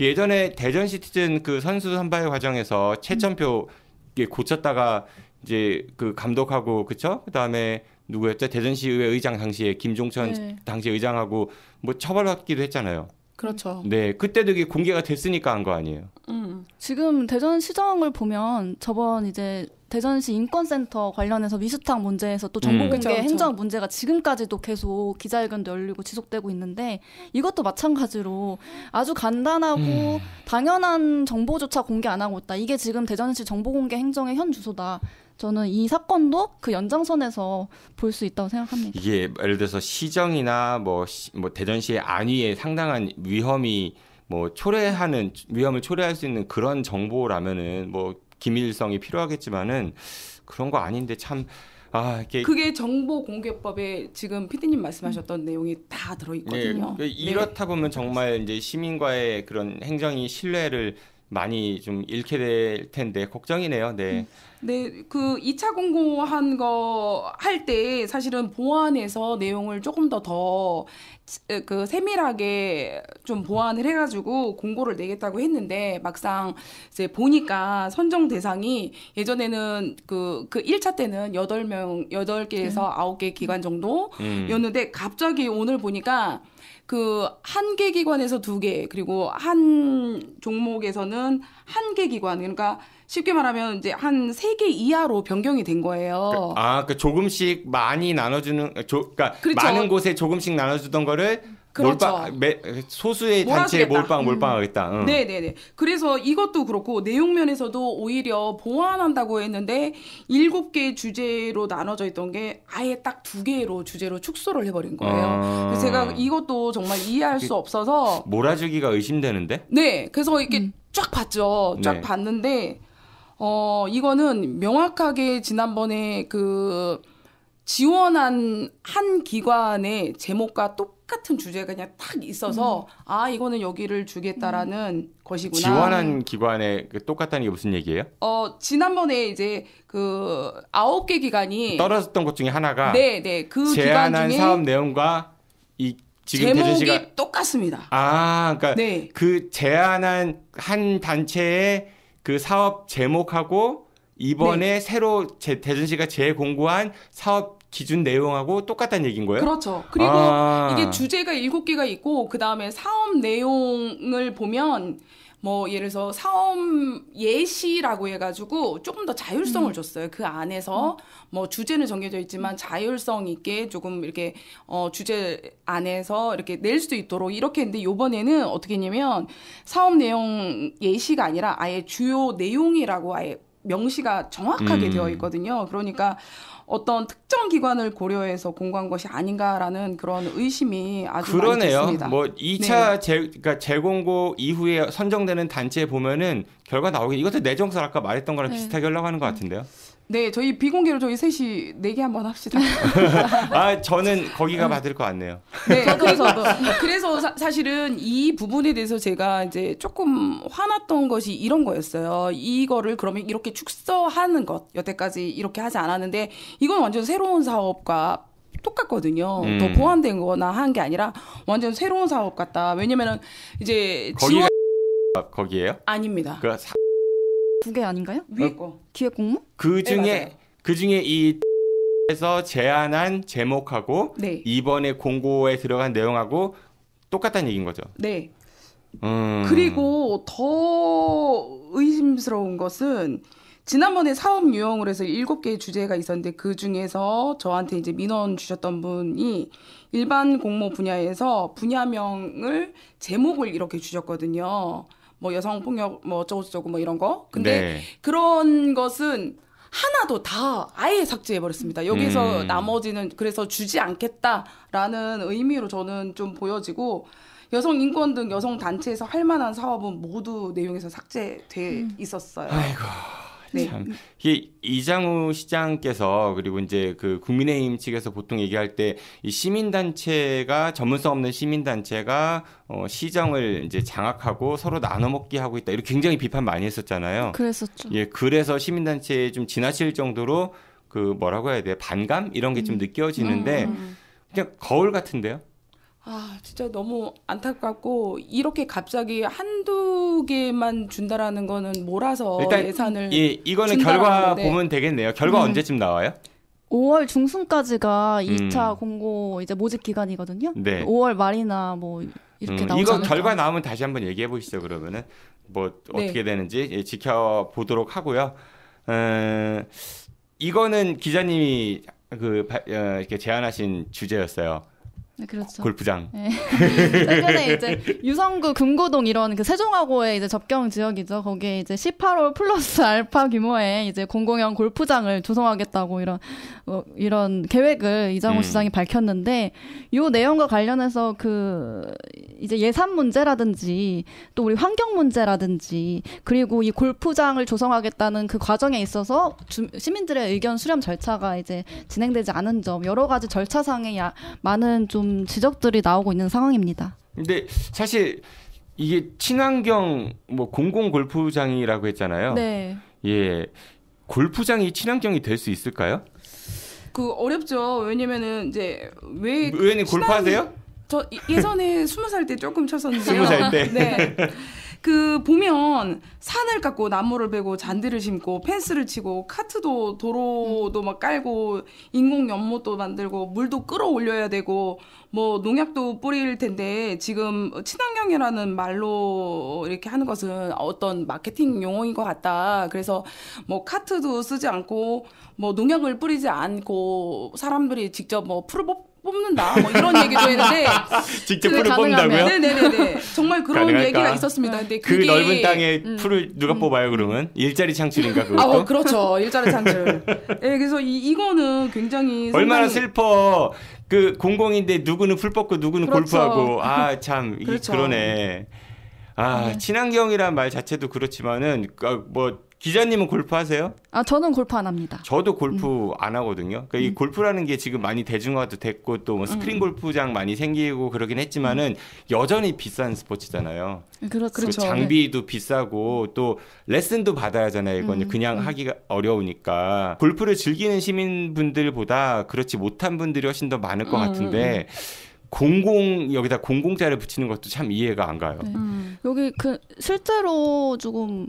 예전에 대전 시티즌 그 선수 선발 과정에서 최천표 음. 고쳤다가 이제 그 감독하고 그쵸 그다음에 누구였죠 대전시의회 의장 당시에 김종천 네. 당시 의장하고 뭐 처벌받기도 했잖아요. 그렇죠. 네, 그때도 이게 공개가 됐으니까 한 거 아니에요. 음, 지금 대전 시정을 보면 저번 이제 대전시 인권센터 관련해서 미수탁 문제에서 또 정보 음. 공개 그렇죠, 행정 그렇죠. 문제가 지금까지도 계속 기자회견도 열리고 지속되고 있는데 이것도 마찬가지로 아주 간단하고 음. 당연한 정보조차 공개 안 하고 있다. 이게 지금 대전시 정보 공개 행정의 현 주소다. 저는 이 사건도 그 연장선에서 볼 수 있다고 생각합니다. 이게 예를 들어서 시정이나 뭐, 시, 뭐 대전시의 안위에 상당한 위험이 뭐 초래하는 위험을 초래할 수 있는 그런 정보라면은 뭐 기밀성이 필요하겠지만은 그런 거 아닌데 참 아, 이게 그게 정보 공개법에 지금 피디님 말씀하셨던 음. 내용이 다 들어 있거든요. 예, 그러니까 네, 이렇다 네. 보면 정말 이제 시민과의 그런 행정이 신뢰를 많이 좀 잃게 될 텐데 걱정이네요. 네. 음. 네, 그 2차 공고한 거 할 때 사실은 보완해서 내용을 조금 더 더 그 세밀하게 좀 보완을 해가지고 공고를 내겠다고 했는데 막상 이제 보니까 선정 대상이 예전에는 그, 그 1차 때는 8명, 8개에서 음. 9개 기관 정도였는데 음. 갑자기 오늘 보니까 그 한 개 기관에서 두 개, 그리고 한 종목에서는 한 개 기관, 그러니까 쉽게 말하면 이제 한세 개 이하로 변경이 된 거예요. 그, 아, 그 조금씩 많이 나눠주는, 조, 그러니까 그렇죠. 많은 곳에 조금씩 나눠주던 거를 그렇죠. 몰빵, 소수의 단체 음. 몰빵, 몰빵하겠다. 음. 응. 네네네. 네, 네. 그래서 이것도 그렇고 내용면에서도 오히려 보완한다고 했는데 일곱 개 주제로 나눠져 있던 게 아예 딱 두 개로 주제로 축소를 해버린 거예요. 아... 그래서 제가 이것도 정말 이해할 수 없어서 몰아주기가 의심되는데? 네. 그래서 이렇게 음. 쫙 봤죠. 쫙 네. 봤는데 어, 이거는 명확하게 지난번에 그 지원한 한 기관의 제목과 똑같은 주제가 그냥 딱 있어서 음. 아 이거는 여기를 주겠다라는 음. 것이구나. 지원한 기관에 그 똑같다는 게 무슨 얘기예요? 어 지난번에 이제 그 아홉 개 기관이 떨어졌던 것 중에 하나가 네네 네, 그 제안한 사업 내용과 이 지금 제목이 대전시가... 똑같습니다. 아 그러니까 네. 그 제안한 한 단체의 그 사업 제목하고 이번에 네. 새로 제, 대전시가 재공고한 사업 기준 내용하고 똑같다는 얘기인 거예요? 그렇죠. 그리고 아. 이게 주제가 7 개가 있고 그 다음에 사업 내용을 보면 뭐 예를 들어 서 사업 예시라고 해가지고 조금 더 자율성을 음. 줬어요. 그 안에서 음. 뭐 주제는 정해져 있지만 자율성 있게 조금 이렇게 어 주제 안에서 이렇게 낼 수도 있도록 이렇게 했는데 요번에는 어떻게 했냐면 사업 내용 예시가 아니라 아예 주요 내용이라고 아예 명시가 정확하게 음. 되어 있거든요. 그러니까 어떤 특정 기관을 고려해서 공고한 것이 아닌가라는 그런 의심이 아주 그러네요. 많이 듭니다. 뭐 2차 네. 재, 그러니까 재공고 이후에 선정되는 단체에 보면은 결과 나오긴 이것도 내정설 아까 말했던 거랑 네. 비슷하게 올라하는것 같은데요. 음. 네, 저희 비공개로 저희 셋이 내기 네 한번 합시다. 아, 저는 거기가 받을 것 같네요. 네, 그래서 그래서 사, 실은이 부분에 대해서 제가 이제 조금 화났던 것이 이런 거였어요. 이거를 그러면 이렇게 축소하는 것 여태까지 이렇게 하지 않았는데 이건 완전 새로운 사업과 똑같거든요. 음. 더 보완된 거나 한 게 아니라 완전 새로운 사업 같다. 왜냐면은 이제 거기가 지원... 거기예요? 아닙니다. 그 사... 두개 아닌가요? 위에 어? 거. 기획 공모? 그 중에 네, 그 중에 이 에서 제안한 제목하고 네. 이번에 공고에 들어간 내용하고 똑같다는 얘기인 거죠. 네. 음... 그리고 더 의심스러운 것은 지난번에 사업 유형으로 해서 일곱 개의 주제가 있었는데 그 중에서 저한테 이제 민원 주셨던 분이 일반 공모 분야에서 분야명을 제목을 이렇게 주셨거든요. 뭐 여성 폭력 뭐 어쩌고저쩌고 뭐 이런 거. 근데 네. 그런 것은 하나도 다 아예 삭제해 버렸습니다. 여기서 음. 나머지는 그래서 주지 않겠다라는 의미로 저는 좀 보여지고 여성 인권 등 여성 단체에서 할 만한 사업은 모두 내용에서 삭제돼 음. 있었어요. 아이고. 네. 참 이게 이장우 시장께서 그리고 이제 그 국민의힘 측에서 보통 얘기할 때 이 시민단체가 전문성 없는 시민단체가 어, 시장을 이제 장악하고 서로 나눠먹기 하고 있다 이렇게 굉장히 비판 많이 했었잖아요. 그랬었죠. 예, 그래서 시민단체에 좀 지나칠 정도로 그 뭐라고 해야 돼 반감 이런 게좀 음. 느껴지는데 음. 그냥 거울 같은데요. 아, 진짜 너무 안타깝고 이렇게 갑자기 한두 개만 준다라는 거는 몰아서 일단 예산을 예, 이거는 결과 건데. 네. 보면 되겠네요. 결과 음. 언제쯤 나와요? 5월 중순까지가 2차 음. 공고 이제 모집 기간이거든요. 네. 5월 말이나 뭐 이렇게 음, 나오지 이거 결과 나오면 다시 한번 얘기해 보시죠. 그러면은 뭐 네. 어떻게 네. 되는지 예, 지켜보도록 하고요. 어, 이거는 기자님이 그 어, 이렇게 제안하신 주제였어요. 네, 그렇죠. 골프장. 네. 최근에 이제 유성구 금고동 이런 그 세종하고의 이제 접경 지역이죠. 거기에 이제 18홀 플러스 알파 규모의 이제 공공형 골프장을 조성하겠다고 이런 어, 이런 계획을 이장호 음. 시장이 밝혔는데 이 내용과 관련해서 그 이제 예산 문제라든지 또 우리 환경 문제라든지 그리고 이 골프장을 조성하겠다는 그 과정에 있어서 주, 시민들의 의견 수렴 절차가 이제 진행되지 않은 점 여러 가지 절차상에 야, 많은 좀 지적들이 나오고 있는 상황입니다. 근데 사실 이게 친환경 뭐 공공 골프장이라고 했잖아요. 네. 예. 골프장이 친환경이 될 수 있을까요? 그 어렵죠. 왜냐면은 이제 왜 의원님 친환... 골프하세요? 저 예전에 스무 살 때 조금 쳤었는데요. 스무 살 때. 네. 그 보면 산을 깎고 나무를 베고 잔디를 심고 펜스를 치고 카트도 도로도 막 깔고 인공 연못도 만들고 물도 끌어올려야 되고 뭐 농약도 뿌릴 텐데 지금 친환경이라는 말로 이렇게 하는 것은 어떤 마케팅 용어인 것 같다. 그래서 뭐 카트도 쓰지 않고 뭐 농약을 뿌리지 않고 사람들이 직접 뭐풀어뽑 뽑는다 뭐 이런 얘기도 했는데 직접 풀을 뽑는다고요? 네네네 정말 그런 가능할까? 얘기가 있었습니다. 근데 그그 넓은 땅에 음. 풀을 누가 음. 뽑아요 그러면 일자리 창출인가 그거? 아 어, 그렇죠 일자리 창출. 네, 그래서 이, 이거는 굉장히 얼마나 슬퍼 그 공공인데 누구는 풀 뽑고 누구는 그렇죠. 골프하고 아참 그렇죠. 그러네. 아, 네. 친환경이란 말 자체도 그렇지만은 그, 아, 뭐 기자님은 골프 하세요? 아 저는 골프 안 합니다. 저도 골프 음. 안 하거든요. 그러니까 음. 이 골프라는 게 지금 많이 대중화도 됐고 또뭐 스크린 음. 골프장 많이 생기고 그러긴 했지만은 음. 여전히 비싼 스포츠잖아요. 음, 그렇, 그 죠 그렇죠. 장비도 네. 비싸고 또 레슨도 받아야 하잖아요. 이건 음, 그냥 하기가 어려우니까 골프를 즐기는 시민분들보다 그렇지 못한 분들이 훨씬 더 많을 것 같은데. 공공 여기다 공공자를 붙이는 것도 참 이해가 안 가요. 네. 여기 그 실제로 조금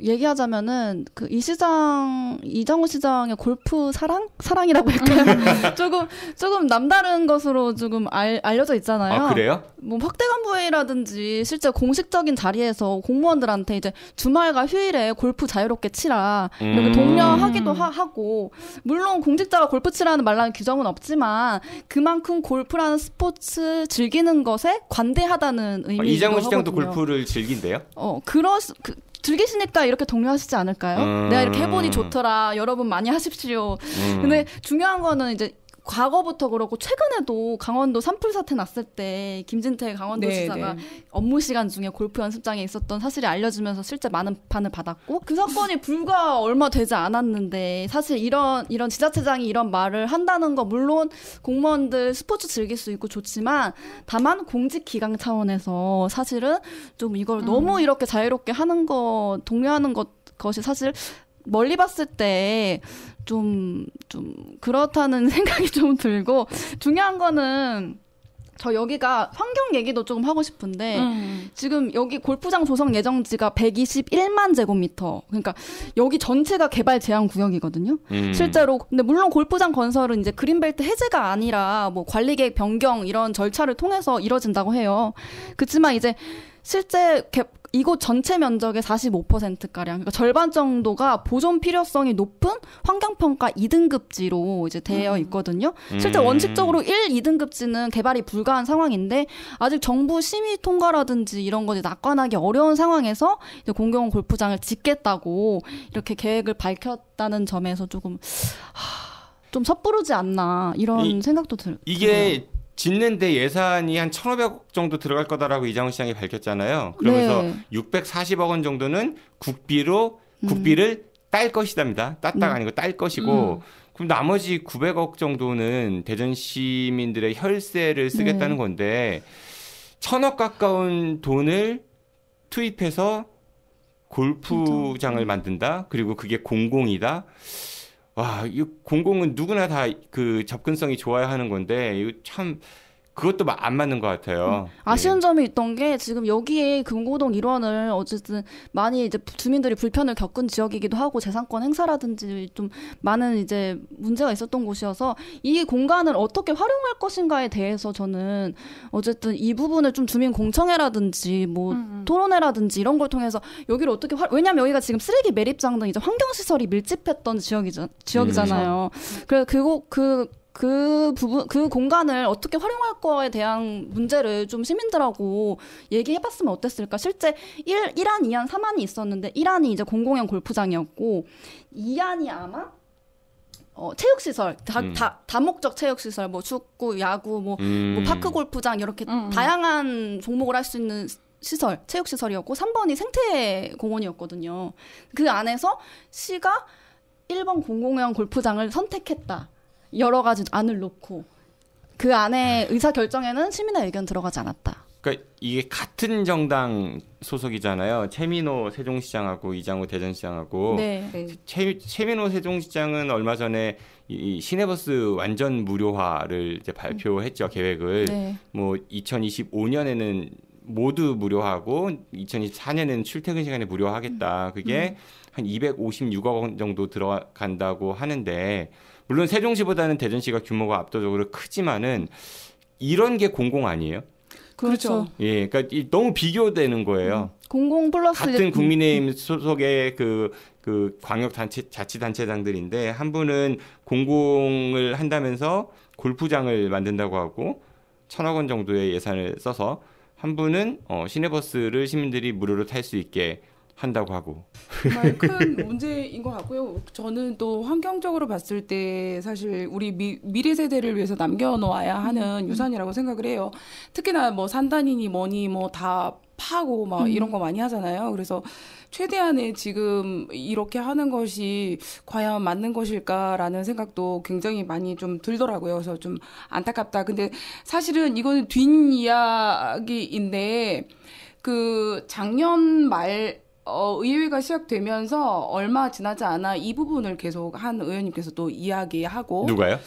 얘기하자면은 그이 시장 이정우 시장의 골프 사랑 사랑이라고 할까요? 조금 조금 남다른 것으로 조금 알, 알려져 있잖아요. 아, 그래요? 뭐 확대간 부회라든지 실제 공식적인 자리에서 공무원들한테 이제 주말과 휴일에 골프 자유롭게 치라 이렇게 음. 독려하기도 하, 고 물론 공직자가 골프 치라는 말라는 규정은 없지만 그만큼 골프라는 스포츠 즐기는 것에 관대하다는 의미이 아, 이장호 시장도 골프를 즐긴대요? 어 그러 그, 즐기시니까 이렇게 독려하시지 않을까요? 음. 내가 이렇게 해보니 음. 좋더라. 여러분 많이 하십시오. 음. 근데 중요한 거는 이제 과거부터 그렇고 최근에도 강원도 산불 사태 났을 때 김진태 강원도지사가 네, 네, 업무 시간 중에 골프 연습장에 있었던 사실이 알려지면서 실제 많은 판을 받았고 그 사건이 불과 얼마 되지 않았는데 사실 이런 이런 지자체장이 이런 말을 한다는 거 물론 공무원들 스포츠 즐길 수 있고 좋지만 다만 공직 기강 차원에서 사실은 좀 이걸 음. 너무 이렇게 자유롭게 하는 거동요하는것 것이 사실 멀리 봤을 때 좀, 좀, 그렇다는 생각이 좀 들고, 중요한 거는, 저 여기가 환경 얘기도 조금 하고 싶은데 음. 지금 여기 골프장 조성 예정지가 121만 제곱미터. 그러니까 여기 전체가 개발 제한 구역이거든요. 음. 실제로 근데 물론 골프장 건설은 이제 그린벨트 해제가 아니라 뭐 관리 계획 변경 이런 절차를 통해서 이뤄진다고 해요. 그렇지만 이제 실제 개, 이곳 전체 면적의 45%가량, 그러니까 절반 정도가 보존 필요성이 높은 환경평가 2등급지로 이제 되어 음. 있거든요. 음. 실제 원칙적으로 1, 2등급지는 개발이 불가한 상황인데, 아직 정부 심의 통과라든지 이런 것이 낙관하기 어려운 상황에서 이제 공경 골프장을 짓겠다고 이렇게 계획을 밝혔다는 점에서 조금, 하, 좀 섣부르지 않나, 이런 이, 생각도 들, 이게 들어요. 짓는데 예산이 한 1,500억 정도 들어갈 거다라고 이장훈 시장이 밝혔잖아요. 그러면서 네. 640억 원 정도는 국비로 국비를 음. 딸 것이답니다. 땄다가 음. 아니고 딸 것이고 음. 그럼 나머지 900억 정도는 대전 시민들의 혈세를 쓰겠다는 네. 건데 천억 가까운 돈을 투입해서 골프장을 그렇죠. 네. 만든다. 그리고 그게 공공이다. 와, 이 공공은 누구나 다 그 접근성이 좋아야 하는 건데 이참 그것도 안 맞는 것 같아요. 음. 네. 아쉬운 예. 점이 있던 게 지금 여기에 금고동 일원을 어쨌든 많이 이제 주민들이 불편을 겪은 지역이기도 하고 재산권 행사라든지 좀 많은 이제 문제가 있었던 곳이어서 이 공간을 어떻게 활용할 것인가에 대해서 저는 어쨌든 이 부분을 좀 주민 공청회라든지 뭐 음, 음. 토론회라든지 이런 걸 통해서 여기를 어떻게 활... 왜냐면 여기가 지금 쓰레기 매립장 등 이제 환경 시설이 밀집했던 지역이 지역이잖아요. 음. 그래서 그거 그그 부분 그 공간을 어떻게 활용할 거에 대한 문제를 좀 시민들하고 얘기해 봤으면 어땠을까? 실제 1 1안, 2안, 3안이 있었는데 1안이 이제 공공형 골프장이었고 2안이 아마 어, 체육시설, 다, 음. 다목적 체육시설, 뭐 축구, 야구, 뭐, 뭐 음. 뭐 파크 골프장, 이렇게 음. 음. 다양한 종목을 할 수 있는 시설, 체육시설이었고, 3번이 생태공원이었거든요. 그 안에서 시가 1번 공공형 골프장을 선택했다. 여러 가지 안을 놓고 그 안에 의사 결정에는 시민의 의견 들어가지 않았다. 그러니까 이게 같은 정당 소속이잖아요. 최민호 세종시장하고 이장호 대전시장하고 네. 네. 최, 최민호 세종시장은 얼마 전에 이, 시내버스 완전 무료화를 이제 발표했죠 음. 계획을 네. 뭐 2025년에는 모두 무료하고 2024년에는 출퇴근 시간에 무료하겠다. 그게 음. 한 256억 원 정도 들어간다고 하는데 물론 세종시보다는 대전시가 규모가 압도적으로 크지만은 이런 게 공공 아니에요? 그렇죠. 그렇죠. 예, 그러니까 너무 비교되는 거예요. 음. 공공 플러스 같은 국민의힘 소속의 그 그 광역 단체 자치 단체장들인데 한 분은 공공을 한다면서 골프장을 만든다고 하고 천억 원 정도의 예산을 써서 한 분은 어, 시내버스를 시민들이 무료로 탈 수 있게 한다고 하고 정말 큰 문제인 것 같고요. 저는 또 환경적으로 봤을 때 사실 우리 미, 미래 세대를 위해서 남겨놓아야 하는 음. 유산이라고 생각을 해요. 특히나 뭐 산단이니 뭐니 뭐 다 파고 막 이런 음. 거 많이 하잖아요. 그래서 최대한의 지금 이렇게 하는 것이 과연 맞는 것일까라는 생각도 굉장히 많이 좀 들더라고요. 그래서 좀 안타깝다. 근데 사실은 이거는 뒷이야기인데 그 작년 말 어, 의회가 시작되면서 얼마 지나지 않아 이 부분을 계속 한 의원님께서 또 이야기하고 누가요?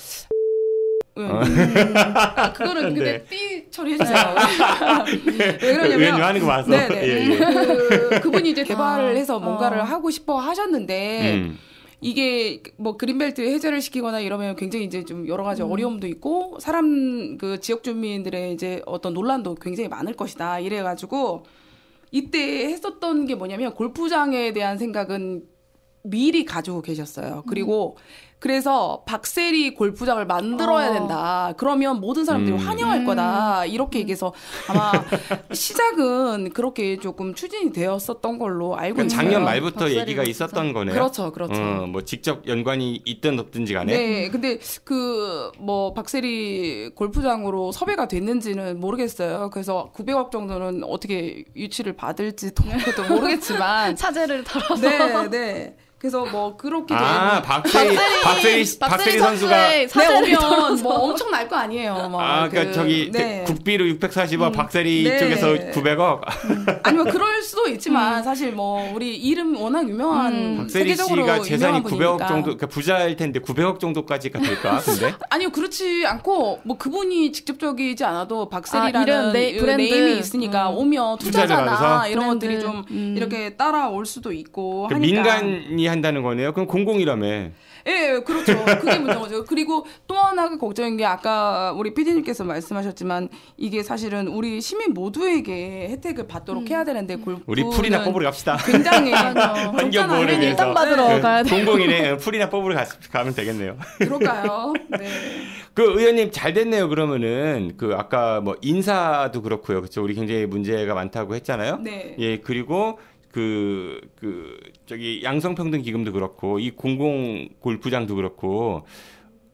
음, 음, 음. 아, 그거는 근데 네. 삐 처리해주세요. 네. 왜 그러냐면 하는 거 봐서. 네네. 예, 예. 그, 그분이 이제 개발을 아, 해서 뭔가를 어. 하고 싶어 하셨는데. 음. 이게 뭐 그린벨트 해제를 시키거나 이러면 굉장히 이제 좀 여러 가지 음. 어려움도 있고 사람 그 지역 주민들의 이제 어떤 논란도 굉장히 많을 것이다 이래 가지고 이때 했었던 게 뭐냐면 골프장에 대한 생각은 미리 가지고 계셨어요. 그리고 음. 그래서 박세리 골프장을 만들어야 아. 된다. 그러면 모든 사람들이 음. 환영할 음. 거다. 이렇게 얘기해서 아마 시작은 그렇게 조금 추진이 되었었던 걸로 알고 있어요. 작년 말부터 얘기가 있었던 거네요. 그렇죠, 그렇죠. 어, 뭐 직접 연관이 있든 없든지 간에. 네, 근데 그 뭐 박세리 골프장으로 섭외가 됐는지는 모르겠어요. 그래서 900억 정도는 어떻게 유치를 받을지 동료도 모르겠지만 사재를 털어서. 네, 네. 그래서 뭐 그렇게 아 박세리 박세리 박세리 선수가 네 오면 네, 뭐 엄청 날 거 아니에요. 뭐. 아그 그러니까 그, 저기 네. 그 국비로 640억 음, 박세리 네. 쪽에서 900억. 음. 아니 뭐 그럴 수도 있지만 음. 사실 뭐 우리 이름 워낙 유명한 음. 박세리 씨가 재산이 900억 정도 그러니까 부자일 텐데 900억 정도까지가 될까 근데? 아니요 그렇지 않고 뭐 그분이 직접적이지 않아도 박세리라는 아, 네, 브랜드 이 있으니까 음. 오면 투자자나 이런 것들이 좀 음. 이렇게 따라올 수도 있고 그러니까 민간이 공공이 한다는 거네요. 그럼 공공이라며. 예, 예, 그렇죠. 그게 문제인 거죠. 그리고 또 하나 걱정인 게 아까 우리 PD님께서 말씀하셨지만 이게 사실은 우리 시민 모두에게 혜택을 받도록 음. 해야 되는데 골프 우리 풀이나 뽑으러 갑시다. 굉장히 환경 보호를 위해서 네. 일당 받으러 네. 가야 공공이네. 어, 풀이나 뽑으러 가, 가면 되겠네요. 그럴까요? 네. 그 의원님 잘 됐네요. 그러면은 그 아까 뭐 인사도 그렇고요. 그렇죠. 우리 굉장히 문제가 많다고 했잖아요. 네. 예, 그리고 그, 그, 저기, 양성평등기금도 그렇고, 이 공공 골프장도 그렇고,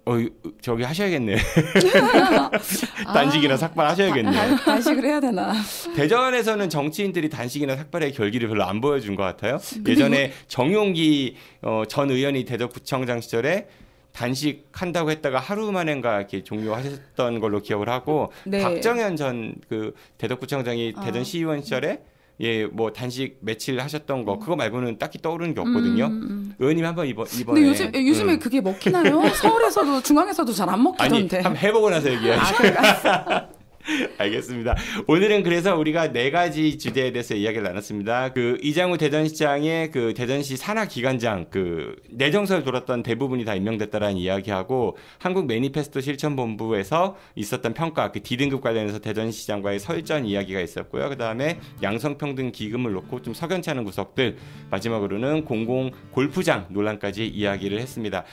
어, 저기 하셔야겠네. 단식이나 아, 삭발 하셔야겠네. 단, 단식을 해야 되나. 대전에서는 정치인들이 단식이나 삭발의 결기를 별로 안 보여준 것 같아요. 예전에 뭐... 정용기 어, 전 의원이 대덕구청장 시절에 단식 한다고 했다가 하루 만에인가 이렇게 종료하셨던 걸로 기억을 하고 네. 박정현 전 그 대덕구청장이 대전 아. 시의원 시절에 예, 뭐 단식 며칠 하셨던 거 그거 말고는 딱히 떠오르는 게 음, 없거든요. 음, 음. 의원님 한번 이번 이번에. 근데 요즘 예, 요즘에 음. 그게 먹히나요? 서울에서도 중앙에서도 잘 안 먹히던데. 아니, 한번 해보고 나서 얘기하죠. 아, 알겠습니다. 오늘은 그래서 우리가 네 가지 주제에 대해서 이야기를 나눴습니다. 그 이장우 대전시장의 그 대전시 산하기관장 그 내정서를 돌았던 대부분이 다 임명됐다라는 이야기하고 한국 매니페스토 실천본부에서 있었던 평가 그 D등급 관련해서 대전시장과의 설전 이야기가 있었고요. 그 다음에 양성평등 기금을 놓고 좀 석연치 않은 구석들 마지막으로는 공공 골프장 논란까지 이야기를 했습니다.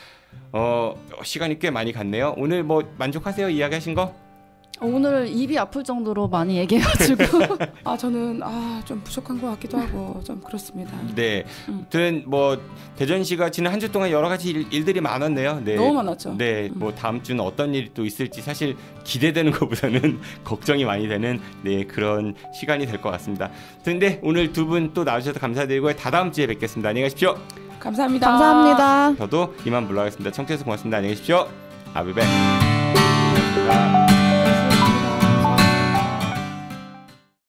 어 시간이 꽤 많이 갔네요. 오늘 뭐 만족하세요 이야기하신 거? 어, 오늘 입이 아플 정도로 많이 얘기해가지고 아 저는 아 좀 부족한 것 같기도 하고 좀 그렇습니다. 네, 아무 음. 뭐 대전시가 지난 한 주 동안 여러 가지 일, 들이 많았네요. 네. 너무 많았죠. 네, 음. 뭐 다음 주는 어떤 일이 또 있을지 사실 기대되는 것보다는 걱정이 많이 되는 네 그런 시간이 될 것 같습니다. 그런데 네, 오늘 두 분 또 나와주셔서 감사드리고 다다음 주에 뵙겠습니다. 안녕히 가십시오. 감사합니다. 감사합니다. 저도 이만 물러가겠습니다. 청취해서 고맙습니다. 안녕히 계십시오. 아베베.